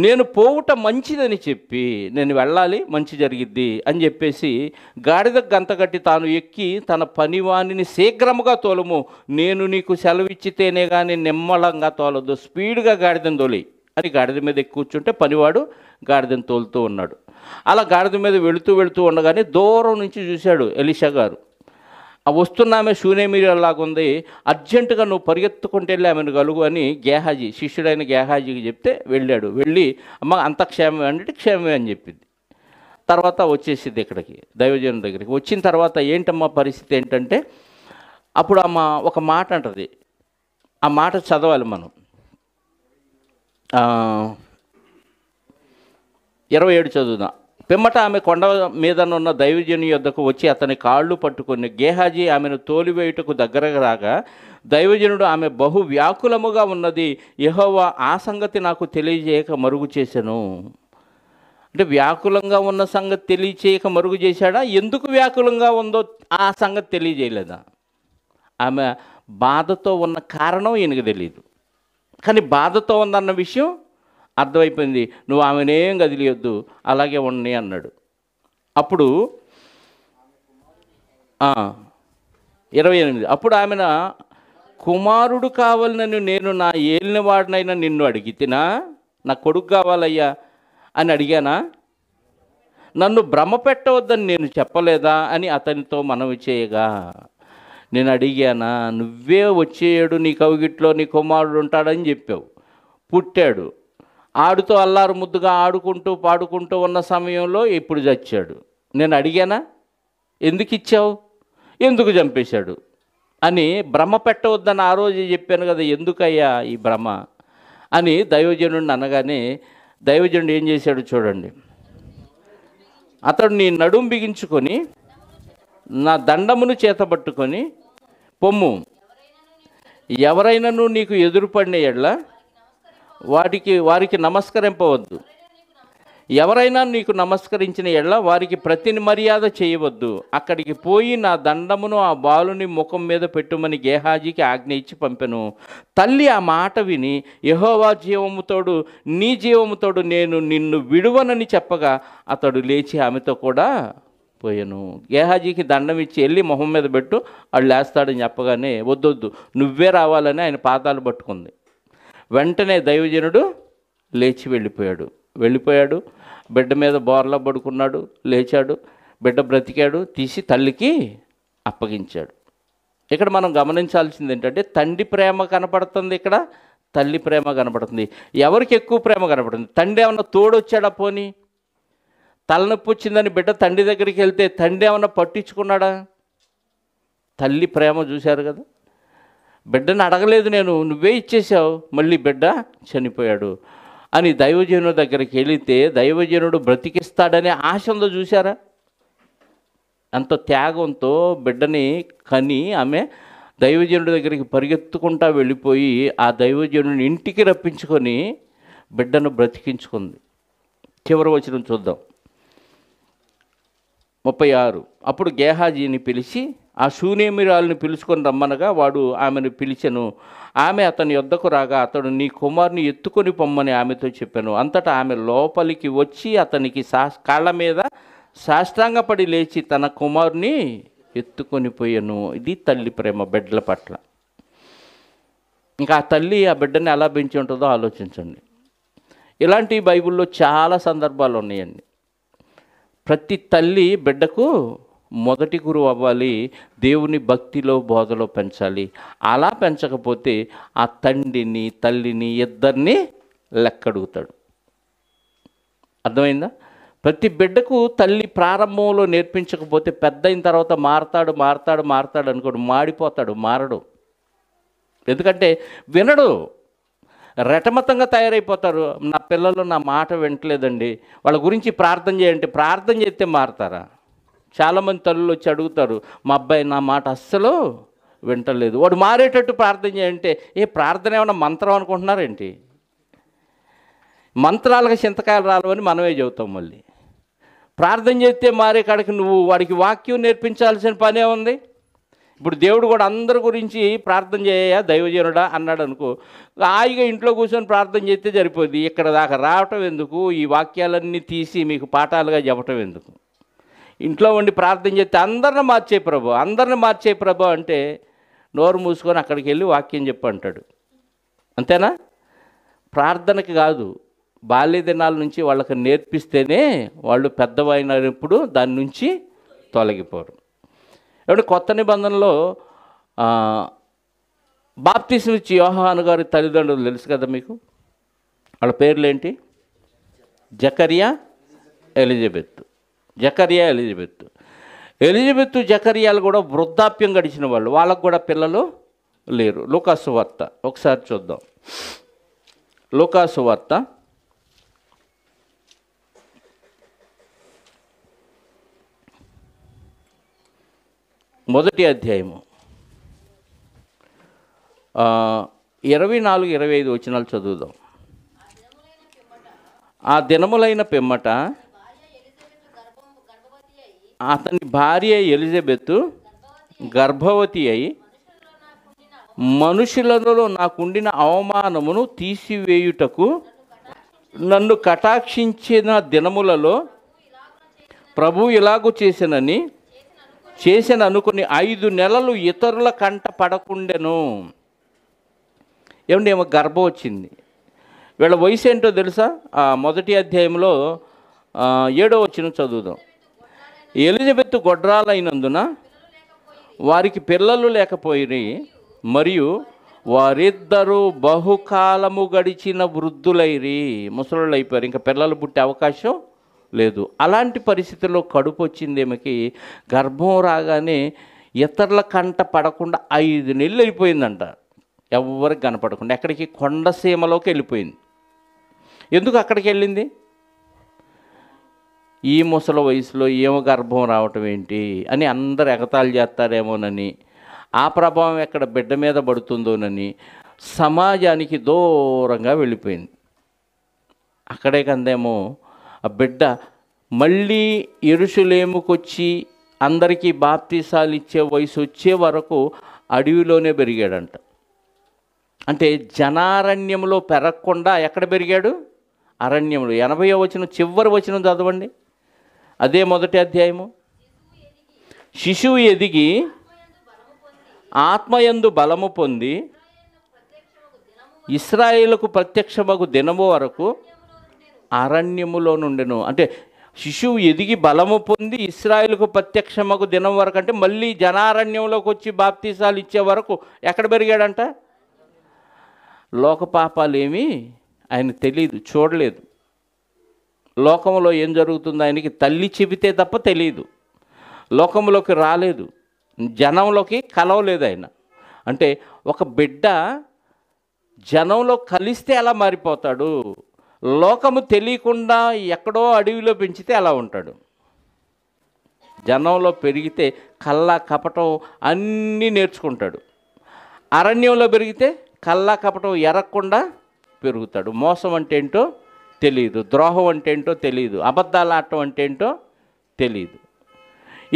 నేను పోవుట మంచిదని చెప్పి నేను వెళ్ళాలి మంచి జరిగిద్ది అని చెప్పేసి గాడిద గంతగట్టి తాను ఎక్కి తన పనివాణిని శీఘ్రముగా తోలము నేను నీకు సెలవిచ్చితేనే కానీ నిమ్మలంగా తోలదు స్పీడ్గా గాడిదని తోలి అని గాడిద మీద ఎక్కి కూర్చుంటే పనివాడు గాడిదని తోలుతూ ఉన్నాడు అలా గాడిద మీద వెళుతూ వెళుతూ ఉండగానే దూరం నుంచి చూశాడు ఎలిషా గారు ఆ వస్తున్నామె శూనేమిలాగుంది అర్జెంటుగా నువ్వు పరిగెత్తుకుంటే వెళ్ళి ఆమెను గలుగు అని గేహాజీ శిష్యుడైన గేహాజీకి చెప్తే వెళ్ళాడు వెళ్ళి అమ్మ అంత క్షేమమే అంటే క్షేమమే అని చెప్పింది తర్వాత వచ్చేసింది ఇక్కడికి దైవజనం దగ్గరికి వచ్చిన తర్వాత ఏంటమ్మా పరిస్థితి ఏంటంటే అప్పుడు అమ్మ ఒక మాట అంటది ఆ మాట చదవాలి మనం ఇరవై ఏడు చదువుదాం పిమ్మట ఆమె కొండ మీదనున్న దైవజని యొద్దకు వచ్చి అతని కాళ్ళు పట్టుకుని గేహాజీ ఆమెను తోలివేయుటకు దగ్గరగా రాగా దైవజనుడు ఆమె బహు వ్యాకులముగా ఉన్నది యహోవా ఆ సంగతి నాకు తెలియజేయక మరుగు చేశాను అంటే వ్యాకులంగా ఉన్న సంగతి తెలియచేయక మరుగు చేశాడా ఎందుకు వ్యాకులంగా ఉందో ఆ సంగతి తెలియజేయలేదా ఆమె బాధతో ఉన్న కారణం ఈయనకు తెలియదు కానీ బాధతో ఉందన్న విషయం అర్థమైపోయింది నువ్వు ఆమెనేం కదిలియొద్దు అలాగే ఉండని అన్నాడు అప్పుడు ఇరవై ఎనిమిది అప్పుడు ఆమెన కుమారుడు కావాలనని నేను నా ఏలిన వాడినైనా నిన్ను అడిగితేనా నా కొడుకు కావాలయ్యా అని అడిగానా నన్ను భ్రమ పెట్టవద్దని నేను చెప్పలేదా అని అతనితో మనవి చేయగా నేను అడిగానా నువ్వే వచ్చేయడు నీ కవిగిట్లో నీ కుమారుడు ఉంటాడని చెప్పావు పుట్టాడు ఆడుతో అల్లారు ముద్దుగా ఆడుకుంటూ పాడుకుంటూ ఉన్న సమయంలో ఇప్పుడు చచ్చాడు నేను అడిగానా ఎందుకు ఇచ్చావు ఎందుకు చంపేశాడు అని భ్రమ పెట్టవద్దని ఆ రోజు చెప్పాను కదా ఎందుకయ్యా ఈ భ్రమ అని దైవజనుడిని అనగానే దైవజనుడు ఏం చేశాడు చూడండి అతడు నీ నడుం బిగించుకొని నా దండమును చేతబట్టుకొని పొమ్ము ఎవరైనాను నీకు ఎదురుపడిన ఎడ్ల వాటికి వారికి నమస్కరింపవద్దు ఎవరైనా నీకు నమస్కరించిన ఎళ్ళ వారికి ప్రతి మర్యాద చేయవద్దు అక్కడికి పోయి నా దండమును ఆ బాలుని ముఖం మీద పెట్టుమని గేహాజీకి ఆజ్ఞ ఇచ్చి పంపెను తల్లి ఆ మాట విని యహోవా జీవముతోడు నీ జీవముతోడు నేను నిన్ను విడువనని చెప్పగా అతడు లేచి ఆమెతో కూడా పోయాను గేహాజీకి దండం ఇచ్చి వెళ్ళి మొహం మీద పెట్టు వాళ్ళు లేస్తాడని చెప్పగానే వద్దొద్దు నువ్వే రావాలని ఆయన పాదాలు పట్టుకుంది వెంటనే దైవజనుడు లేచి వెళ్ళిపోయాడు వెళ్ళిపోయాడు బిడ్డ మీద బోర్లా పడుకున్నాడు లేచాడు బిడ్డ బ్రతికాడు తీసి తల్లికి అప్పగించాడు ఇక్కడ మనం గమనించాల్సింది ఏంటంటే తండ్రి ప్రేమ కనపడుతుంది ఇక్కడ తల్లి ప్రేమ కనపడుతుంది ఎవరికి ఎక్కువ ప్రేమ కనపడుతుంది తండ్రి ఏమన్నా తోడొచ్చాడా పోని తలనొప్పి వచ్చిందని బిడ్డ తండ్రి దగ్గరికి వెళ్తే తండ్రి ఏమన్నా పట్టించుకున్నాడా తల్లి ప్రేమ చూశారు కదా బిడ్డను అడగలేదు నేను నువ్వే ఇచ్చేసావు మళ్ళీ బిడ్డ చనిపోయాడు అని దైవజనుడి దగ్గరికి వెళితే దైవజనుడు బ్రతికిస్తాడనే ఆశంతో చూశారా అంత త్యాగంతో బిడ్డని కని ఆమె దైవజనుడి దగ్గరికి పరిగెత్తుకుంటా వెళ్ళిపోయి ఆ దైవజనుడిని ఇంటికి రప్పించుకొని బిడ్డను బ్రతికించుకుంది చివరి వచ్చిన చూద్దాం ముప్పై ఆరు అప్పుడు గేహాజీని పిలిచి ఆ శూన్యమిరాలను పిలుచుకొని రమ్మనగా వాడు ఆమెను పిలిచెను ఆమె అతని యొద్దకు రాగా అతడు నీ కుమారుని ఎత్తుకొని పొమ్మని ఆమెతో చెప్పాను అంతటా ఆమె లోపలికి వచ్చి అతనికి సా కాళ్ళ మీద సాష్టాంగపడి లేచి తన కుమారుని ఎత్తుకొని పోయాను ఇది తల్లి ప్రేమ బిడ్డల పట్ల ఇంకా ఆ తల్లి ఆ బిడ్డని ఎలా పెంచి ఉంటుందో ఆలోచించండి ఇలాంటి బైబిల్లో చాలా సందర్భాలు ఉన్నాయండి ప్రతి తల్లి బిడ్డకు మొదటి గురువు అవ్వాలి దేవుని భక్తిలో బోధలో పెంచాలి అలా పెంచకపోతే ఆ తండ్రిని తల్లిని ఇద్దరిని లెక్కడుగుతాడు అర్థమైందా ప్రతి బిడ్డకు తల్లి ప్రారంభంలో నేర్పించకపోతే పెద్ద అయిన తర్వాత మారతాడు మారతాడు మారతాడు అనుకోడు మాడిపోతాడు మారడు ఎందుకంటే వినడు రటమతంగా తయారైపోతారు నా పిల్లలు నా మాట వింటలేదండి వాళ్ళ గురించి ప్రార్థన చేయండి ప్రార్థన చేస్తే మారతారా చాలామంది తల్లులు వచ్చి అడుగుతారు మా అబ్బాయి నా మాట అస్సలు వింటలేదు వాడు మారేటట్టు ప్రార్థన చేయంటే ఏ ప్రార్థన ఏమైనా మంత్రం అనుకుంటున్నారేంటి మంత్రాలకు చింతకాయలు రావని మనమే చెబుతాం మళ్ళీ ప్రార్థన చేస్తే మారే కాడికి నువ్వు వాడికి వాక్యం నేర్పించాల్సిన పనే ఉంది ఇప్పుడు దేవుడు కూడా అందరి గురించి ప్రార్థన చేయ దైవజనుడా అన్నాడు అనుకో హాయిగా ఇంట్లో కూర్చొని ప్రార్థన చేస్తే సరిపోద్ది ఇక్కడ దాకా రావటం ఎందుకు ఈ వాక్యాలన్నీ తీసి మీకు పాఠాలుగా చెప్పటం ఎందుకు ఇంట్లో ఉండి ప్రార్థన చేస్తే అందరిని మార్చే ప్రభు అందరిని మార్చే ప్రభు అంటే నోరు మూసుకొని అక్కడికి వెళ్ళి వాక్యం చెప్పు అంటాడు అంతేనా ప్రార్థనకి కాదు బాల్య దినాల నుంచి వాళ్ళకి నేర్పిస్తేనే వాళ్ళు పెద్దవైనప్పుడు దాని నుంచి తొలగిపోరు ఇప్పుడు కొత్త నిబంధనలో బాప్తీసం ఇచ్చి యోహాను గారి తల్లిదండ్రులు తెలుసు కదా మీకు వాళ్ళ పేర్లేంటి Zechariah Elizabeth Zechariah Elizabeth Elizabeth జకరియాలు కూడా వృద్ధాప్యం గడిచిన వాళ్ళు వాళ్ళకు కూడా పిల్లలు లేరు లోకాసు వార్త ఒకసారి చూద్దాం లూకాసు వార్త మొదటి అధ్యాయము ఇరవై నాలుగు ఇరవై ఐదు వచనాలు చదువుదాం ఆ దినములైన పిమ్మట అతని భార్య ఎలిజబెత్ గర్భవతి అయి మనుషులలో నాకుండిన అవమానమును తీసివేయుటకు నన్ను కటాక్షించిన దినములలో ప్రభు ఇలాగు చేసినని చేసిన అనుకుని ఐదు నెలలు ఇతరుల కంట పడకుండెను ఏమంటే ఏమో గర్భం వచ్చింది వీళ్ళ వయసు ఏంటో తెలుసా మొదటి అధ్యాయంలో ఏడో వచ్చిన చదువుదాం ఎలిజబెత్ గొడ్రాలైనందున వారికి పిల్లలు లేకపోయి మరియు వారిద్దరూ బహుకాలము గడిచిన వృద్ధులైరి ముసళ్ళు అయిపోయారు ఇంకా పిల్లలు పుట్టే అవకాశం లేదు అలాంటి పరిస్థితుల్లో కడుపు వచ్చింది ఏమికి గర్భం రాగానే ఇతరుల కంట పడకుండా ఐదు నెలలు వెళ్ళిపోయిందంట ఎవరికి కనపడకుండా ఎక్కడికి కొండసీమలోకి వెళ్ళిపోయింది ఎందుకు అక్కడికి వెళ్ళింది ఈ ముసలి వయసులో ఏమో గర్భం రావటం ఏంటి అని అందరు ఎగతాలు చేస్తారేమోనని ఆ ప్రభావం ఎక్కడ బిడ్డ మీద పడుతుందోనని సమాజానికి దూరంగా వెళ్ళిపోయింది అక్కడే కందేమో ఆ బిడ్డ మళ్ళీ ఎరుషులేముకొచ్చి అందరికీ బాప్తీసాలు ఇచ్చే వయసు వచ్చే వరకు అడవిలోనే పెరిగాడంట అంటే జనారణ్యంలో పెరగకుండా ఎక్కడ పెరిగాడు అరణ్యంలో ఎనభై వచ్చిన చివరి వచ్చిన చదవండి అదే మొదటి అధ్యాయము శిశువు ఎదిగి ఆత్మయందు బలము పొంది ఇస్రాయేలకు ప్రత్యక్షమగు దినము వరకు అరణ్యములో నుండెను అంటే శిశువు ఎదిగి బలము పొంది ఇస్రాయిల్కు ప్రత్యక్షమకు దినం వరకు అంటే మళ్ళీ జనారణ్యంలోకి వచ్చి బాప్తీసాలు ఇచ్చే వరకు ఎక్కడ పెరిగాడంట లోక ఏమీ ఆయన తెలియదు చూడలేదు లోకంలో ఏం జరుగుతుందో ఆయనకి తల్లి చెబితే తప్ప తెలియదు లోకంలోకి రాలేదు జనంలోకి కలవలేదు ఆయన అంటే ఒక బిడ్డ జనంలో కలిస్తే ఎలా మారిపోతాడు లోకము తెలియకుండా ఎక్కడో అడవిలో పెంచితే అలా ఉంటాడు జనంలో పెరిగితే కల్లా కపటం అన్నీ నేర్చుకుంటాడు అరణ్యంలో పెరిగితే కల్లా కపటం ఎరగకుండా పెరుగుతాడు మోసం అంటే ఏంటో తెలియదు ద్రోహం అంటే ఏంటో తెలియదు అబద్ధాలు ఆడటం అంటే ఏంటో తెలియదు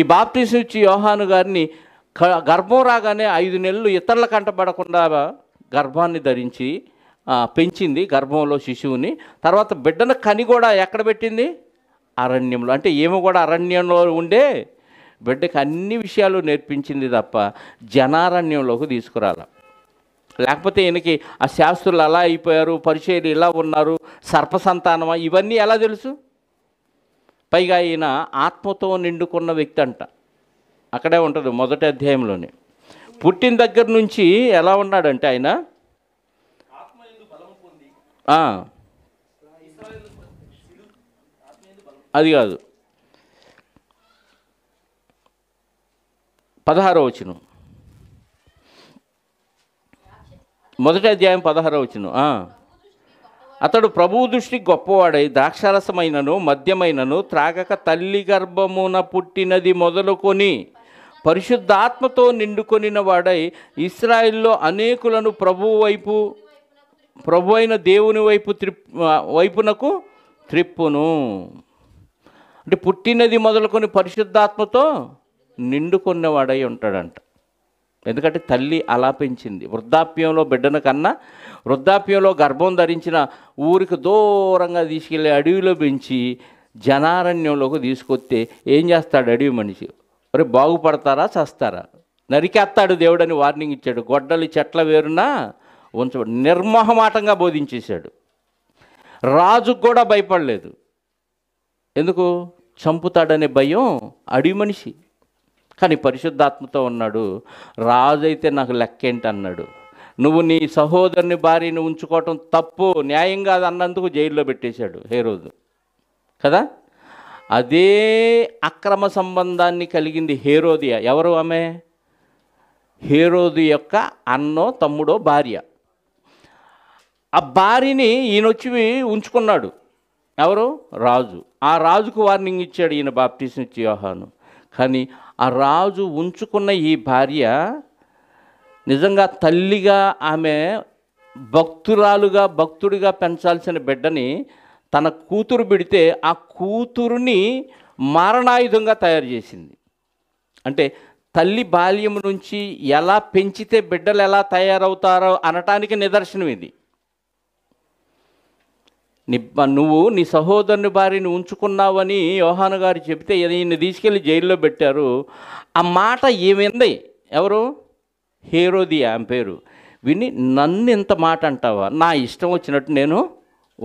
ఈ బాప్తీస్ ఇచ్చి యోహాను గారిని గర్భం రాగానే ఐదు నెలలు ఇతరుల కంటపడకుండా గర్భాన్ని ధరించి పెంచింది గర్భంలో శిశువుని తర్వాత బిడ్డను కని కూడా ఎక్కడ పెట్టింది అరణ్యంలో అంటే ఏమి కూడా అరణ్యంలో ఉండే బిడ్డకి అన్ని విషయాలు నేర్పించింది తప్ప జనారణ్యంలోకి తీసుకురాలా లేకపోతే ఈయనకి ఆ శాస్త్రులు అలా అయిపోయారు పరిచయలు ఇలా ఉన్నారు సర్పసంతానమా ఇవన్నీ ఎలా తెలుసు పైగా ఈయన ఆత్మతో నిండుకున్న వ్యక్తి అంట అక్కడే ఉంటుంది మొదటి అధ్యాయంలోనే పుట్టిన దగ్గర నుంచి ఎలా ఉన్నాడంటే ఆయన అది కాదు పదహారో వచ్చినాం మొదటి అధ్యాయం పదహారో వచ్చిన అతడు ప్రభువు దృష్టి గొప్పవాడై ద్రాక్షారసమైనను మద్యమైనను త్రాగక తల్లి గర్భమున పుట్టినది మొదలుకొని పరిశుద్ధాత్మతో నిండుకొనిన వాడై ఇస్రాయిల్లో అనేకులను ప్రభువు వైపు ప్రభు అయిన దేవుని వైపు త్రి వైపునకు త్రిప్పును అంటే పుట్టినది మొదలుకొని పరిశుద్ధాత్మతో నిండుకున్నవాడై ఉంటాడంట ఎందుకంటే తల్లి అలా పెంచింది వృద్ధాప్యంలో బిడ్డను కన్నా వృద్ధాప్యంలో గర్భం ధరించిన ఊరికి దూరంగా తీసుకెళ్ళి అడవిలో పెంచి జనారణ్యంలోకి తీసుకొస్తే ఏం చేస్తాడు అడవి మనిషి మరి బాగుపడతారా చస్తారా నరికేస్తాడు దేవుడని వార్నింగ్ ఇచ్చాడు గొడ్డలి చెట్ల వేరున ఉంచ నిర్మోహమాటంగా బోధించేశాడు రాజుకు కూడా భయపడలేదు ఎందుకు చంపుతాడనే భయం అడవి మనిషి కానీ పరిశుద్ధాత్మతో ఉన్నాడు రాజు అయితే నాకు లెక్కేంటి అన్నాడు నువ్వు నీ సహోదరుని భార్యని ఉంచుకోవటం తప్పు న్యాయం కాదు అన్నందుకు జైల్లో పెట్టేశాడు హే రోజు కదా అదే అక్రమ సంబంధాన్ని కలిగింది హేరోదియ ఎవరు ఆమె హేరోది యొక్క అన్నో తమ్ముడో భార్య ఆ భార్యని ఈయనొచ్చి ఉంచుకున్నాడు ఎవరు రాజు ఆ రాజుకు వార్నింగ్ ఇచ్చాడు ఈయన బాప్టీసం నుంచి యోహాను కానీ ఆ రాజు ఉంచుకున్న ఈ భార్య నిజంగా తల్లిగా ఆమె భక్తురాలుగా భక్తుడిగా పెంచాల్సిన బిడ్డని తన కూతురు పెడితే ఆ కూతురుని మారణాయుధంగా తయారు చేసింది అంటే తల్లి బాల్యం నుంచి ఎలా పెంచితే బిడ్డలు ఎలా తయారవుతారో అనటానికి నిదర్శనం ఇది నీ నువ్వు నీ సహోదరుని భార్యని ఉంచుకున్నావని యోహాను గారు చెబితే ఈయన్ని తీసుకెళ్ళి జైల్లో పెట్టారు ఆ మాట ఏమైంది ఎవరు హీరోది ఆమె పేరు విని నన్ను ఇంత మాట అంటావా నా ఇష్టం వచ్చినట్టు నేను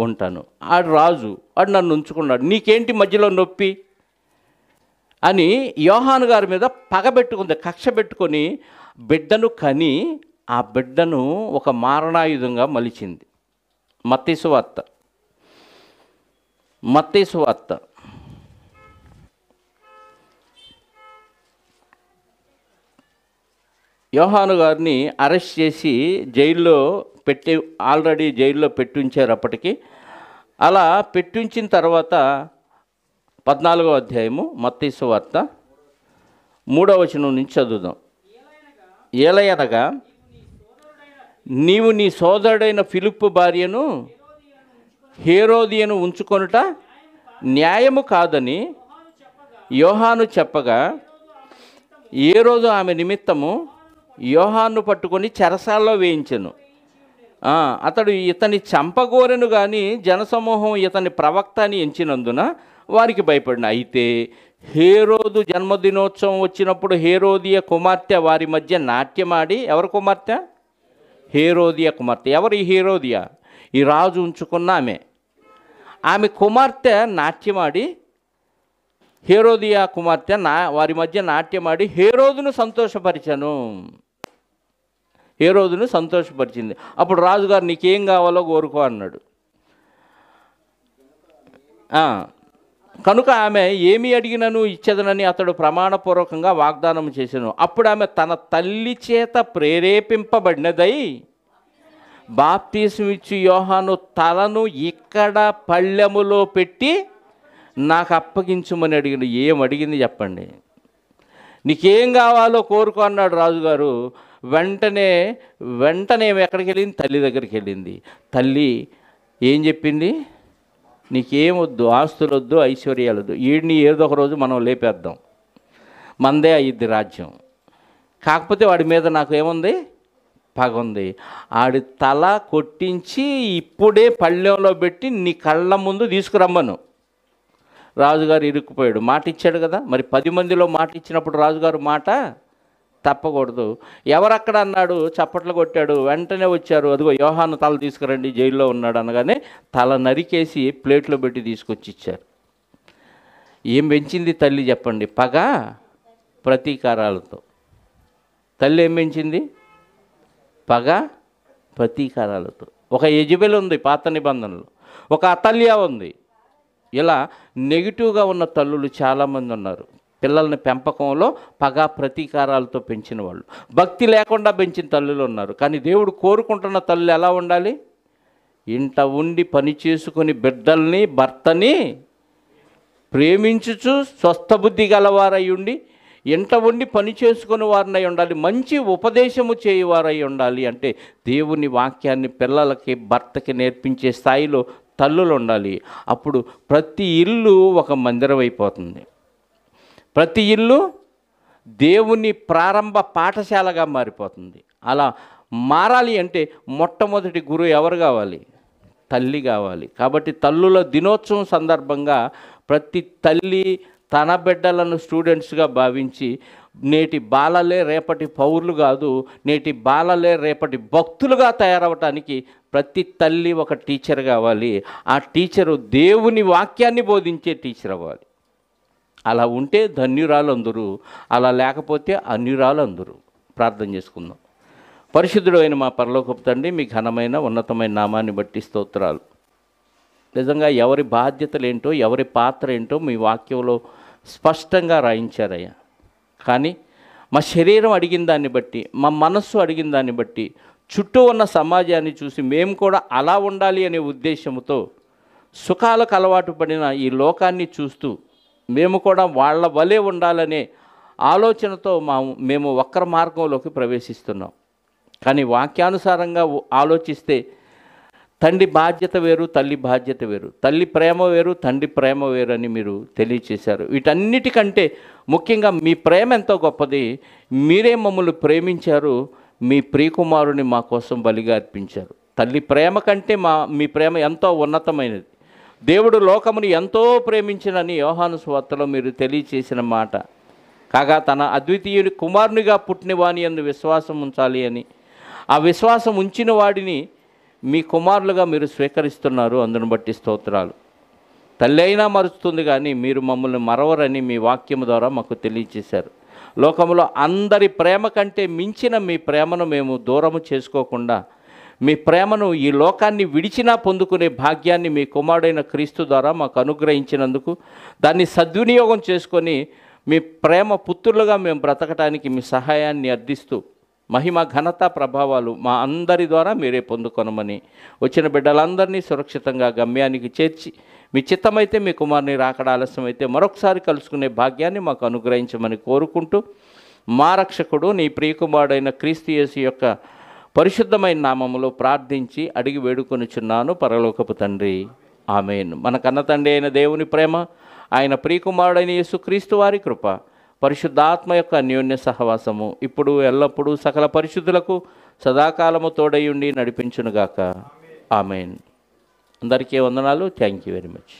ఉంటాను ఆడు రాజు ఆడు నన్ను ఉంచుకున్నాడు నీకేంటి మధ్యలో నొప్పి అని యోహాను గారి మీద పగబెట్టుకుంది కక్ష పెట్టుకొని బిడ్డను కని ఆ బిడ్డను ఒక మారణాయుధంగా మలిచింది మతీసు వార్త మత్తయి సువార్త యోహాను గారిని అరెస్ట్ చేసి జైల్లో పెట్టి ఆల్రెడీ జైల్లో పెట్టించారు అప్పటికి అలా పెట్టించిన తర్వాత పద్నాలుగో అధ్యాయము మత్తీసు వార్త మూడవ వచనం నుంచి చదువుదాం ఏలయనగా నీవు నీ సోదరుడైన ఫిలిప్ భార్యను హేరోదియను ఉంచుకొనుట న్యాయము కాదని యోహాను చెప్పగా ఏ రోజు ఆమె నిమిత్తము యోహాను పట్టుకొని చెరసాల్లో వేయించను అతడు ఇతని చంపగోరెను కానీ జనసమూహం ఇతని ప్రవక్త అని ఎంచినందున వారికి భయపడిన అయితే హేరోదు జన్మదినోత్సవం వచ్చినప్పుడు హేరోదియ కుమార్తె వారి మధ్య నాట్యమాడి ఎవరి కుమార్తె హేరోదియ కుమార్తె ఎవరు ఈ హేరోదియ ఈ రాజు ఉంచుకున్న ఆమె ఆమె కుమార్తె నాట్యమాడి హేరోదియా కుమార్తె నా వారి మధ్య నాట్యమాడి హేరోదును సంతోషపరిచాను హేరోదును సంతోషపరిచింది అప్పుడు రాజుగారు నీకేం కావాలో కోరుకో అన్నాడు కనుక ఆమె ఏమి అడిగినను ఇచ్చేదనని అతడు ప్రమాణపూర్వకంగా వాగ్దానం చేశాను అప్పుడు ఆమె తన తల్లి చేత ప్రేరేపింపబడినదై బాప్తీసం ఇచ్చి యోహాను తలను ఇక్కడ పళ్ళెములో పెట్టి నాకు అప్పగించమని అడిగింది ఏం అడిగింది చెప్పండి నీకేం కావాలో కోరుకో అన్నాడు రాజుగారు వెంటనే వెంటనే ఎక్కడికి వెళ్ళింది తల్లి దగ్గరికి వెళ్ళింది తల్లి ఏం చెప్పింది నీకేమొద్దు ఐశ్వర్యాలు వద్దు వీడిని ఏదో ఒక రోజు మనం లేపేద్దాం మందే అయ్యిద్ది రాజ్యం కాకపోతే వాడి మీద నాకు ఏముంది పగ ఉంది ఆడి తల కొట్టించి ఇప్పుడే పళ్ళెంలో పెట్టి నీ కళ్ళ ముందు తీసుకురమ్మను రాజుగారు ఇరుక్కుపోయాడు మాట ఇచ్చాడు కదా మరి పది మందిలో మాట ఇచ్చినప్పుడు రాజుగారు మాట తప్పకూడదు ఎవరక్కడ అన్నాడు చప్పట్లు కొట్టాడు వెంటనే వచ్చారు అదిగో యోహాను తల తీసుకురండి జైల్లో ఉన్నాడు అనగానే తల నరికేసి ప్లేట్లో పెట్టి తీసుకొచ్చి ఇచ్చారు ఏం పెంచింది తల్లి చెప్పండి పగ ప్రతీకారాలతో తల్లి ఏం పెంచింది పగ ప్రతీకారాలతో ఒక యజబెల్ ఉంది పాత నిబంధనలు ఒక అతల్య ఉంది ఇలా నెగిటివ్గా ఉన్న తల్లులు చాలామంది ఉన్నారు పిల్లల్ని పెంపకంలో పగ ప్రతీకారాలతో పెంచిన వాళ్ళు భక్తి లేకుండా పెంచిన తల్లులు ఉన్నారు కానీ దేవుడు కోరుకుంటున్న తల్లులు ఎలా ఉండాలి ఇంట ఉండి పని చేసుకుని బిడ్డల్ని భర్తని ప్రేమించుచు స్వస్థబుద్ధి గలవారై ఉండి ఇంట ఉండి పని చేసుకుని వారినై ఉండాలి మంచి ఉపదేశము చేయవారై ఉండాలి అంటే దేవుని వాక్యాన్ని పిల్లలకి భర్తకి నేర్పించే స్థాయిలో తల్లులు ఉండాలి అప్పుడు ప్రతి ఇల్లు ఒక మందిరం అయిపోతుంది ప్రతి ఇల్లు దేవుని ప్రారంభ పాఠశాలగా మారిపోతుంది అలా మారాలి అంటే మొట్టమొదటి గురువు ఎవరు కావాలి తల్లి కావాలి కాబట్టి తల్లుల దినోత్సవం సందర్భంగా ప్రతి తల్లి తన బిడ్డలను స్టూడెంట్స్గా భావించి నేటి బాలలే రేపటి పౌరులు కాదు నేటి బాలలే రేపటి భక్తులుగా తయారవటానికి ప్రతి తల్లి ఒక టీచర్ కావాలి ఆ టీచరు దేవుని వాక్యాన్ని బోధించే టీచర్ అవ్వాలి అలా ఉంటే ధన్యురాలందరూ అలా లేకపోతే అన్యురాలు అందరూ ప్రార్థన చేసుకుందాం పరిశుద్ధుడు అయిన మా పరలోకపు తండ్రి మీ ఘనమైన ఉన్నతమైన నామాన్ని బట్టి స్తోత్రాలు నిజంగా ఎవరి బాధ్యతలు ఏంటో ఎవరి పాత్ర ఏంటో మీ వాక్యంలో స్పష్టంగా రాయించారయ్యా కానీ మా శరీరం అడిగిన దాన్ని బట్టి మా మనస్సు అడిగిన దాన్ని బట్టి చుట్టూ ఉన్న సమాజాన్ని చూసి మేము కూడా అలా ఉండాలి అనే ఉద్దేశంతో సుఖాలకు అలవాటు పడిన ఈ లోకాన్ని చూస్తూ మేము కూడా వాళ్ళ వలె ఉండాలనే ఆలోచనతో మా మేము వక్ర మార్గంలోకి ప్రవేశిస్తున్నాం కానీ వాక్యానుసారంగా ఆలోచిస్తే తండ్రి బాధ్యత వేరు తల్లి బాధ్యత వేరు తల్లి ప్రేమ వేరు తండ్రి ప్రేమ వేరు అని మీరు తెలియచేశారు వీటన్నిటికంటే ముఖ్యంగా మీ ప్రేమ ఎంతో గొప్పది మీరే మమ్మల్ని ప్రేమించారు మీ ప్రియకుమారుని మా కోసం బలిగా అర్పించారు తల్లి ప్రేమ కంటే మా మీ ప్రేమ ఎంతో ఉన్నతమైనది దేవుడు లోకముని ఎంతో ప్రేమించినని యోహాను స్వార్తలో మీరు తెలియచేసిన మాట కాగా తన అద్వితీయుని కుమారునిగా పుట్టినవాని అందు విశ్వాసం ఉంచాలి అని ఆ విశ్వాసం ఉంచిన వాడిని మీ కుమారులుగా మీరు స్వీకరిస్తున్నారు అందును బట్టి స్తోత్రాలు తల్లి అయినా మరుస్తుంది కానీ మీరు మమ్మల్ని మరవరని మీ వాక్యం ద్వారా మాకు తెలియచేశారు లోకంలో అందరి ప్రేమ కంటే మించిన మీ ప్రేమను మేము దూరము చేసుకోకుండా మీ ప్రేమను ఈ లోకాన్ని విడిచినా పొందుకునే భాగ్యాన్ని మీ కుమారుడైన క్రీస్తు ద్వారా మాకు అనుగ్రహించినందుకు దాన్ని సద్వినియోగం చేసుకొని మీ ప్రేమ పుత్రులుగా మేము బ్రతకటానికి మీ సహాయాన్ని అర్థిస్తూ మహిమ ఘనత ప్రభావాలు మా అందరి ద్వారా మీరే పొందుకొనమని వచ్చిన బిడ్డలందరినీ సురక్షితంగా గమ్యానికి చేర్చి మీ చిత్తమైతే మీ కుమారుని రాకడ ఆలస్యమైతే మరొకసారి కలుసుకునే భాగ్యాన్ని మాకు అనుగ్రహించమని కోరుకుంటూ మా రక్షకుడు నీ ప్రియకుమారుడైన క్రీస్తియేసు యొక్క పరిశుద్ధమైన నామములో ప్రార్థించి అడిగి వేడుకొనిచున్నాను పరలోకపు తండ్రి ఆమెను మన కన్న తండ్రి అయిన దేవుని ప్రేమ ఆయన ప్రియకుమారుడైన యేసు క్రీస్తు వారి కృప పరిశుద్ధాత్మ యొక్క అన్యోన్య సహవాసము ఇప్పుడు ఎల్లప్పుడూ సకల పరిశుద్ధులకు సదాకాలము తోడై ఉండి నడిపించునుగాక ఆమెన్ అందరికీ వందనాలు థ్యాంక్ యూ వెరీ మచ్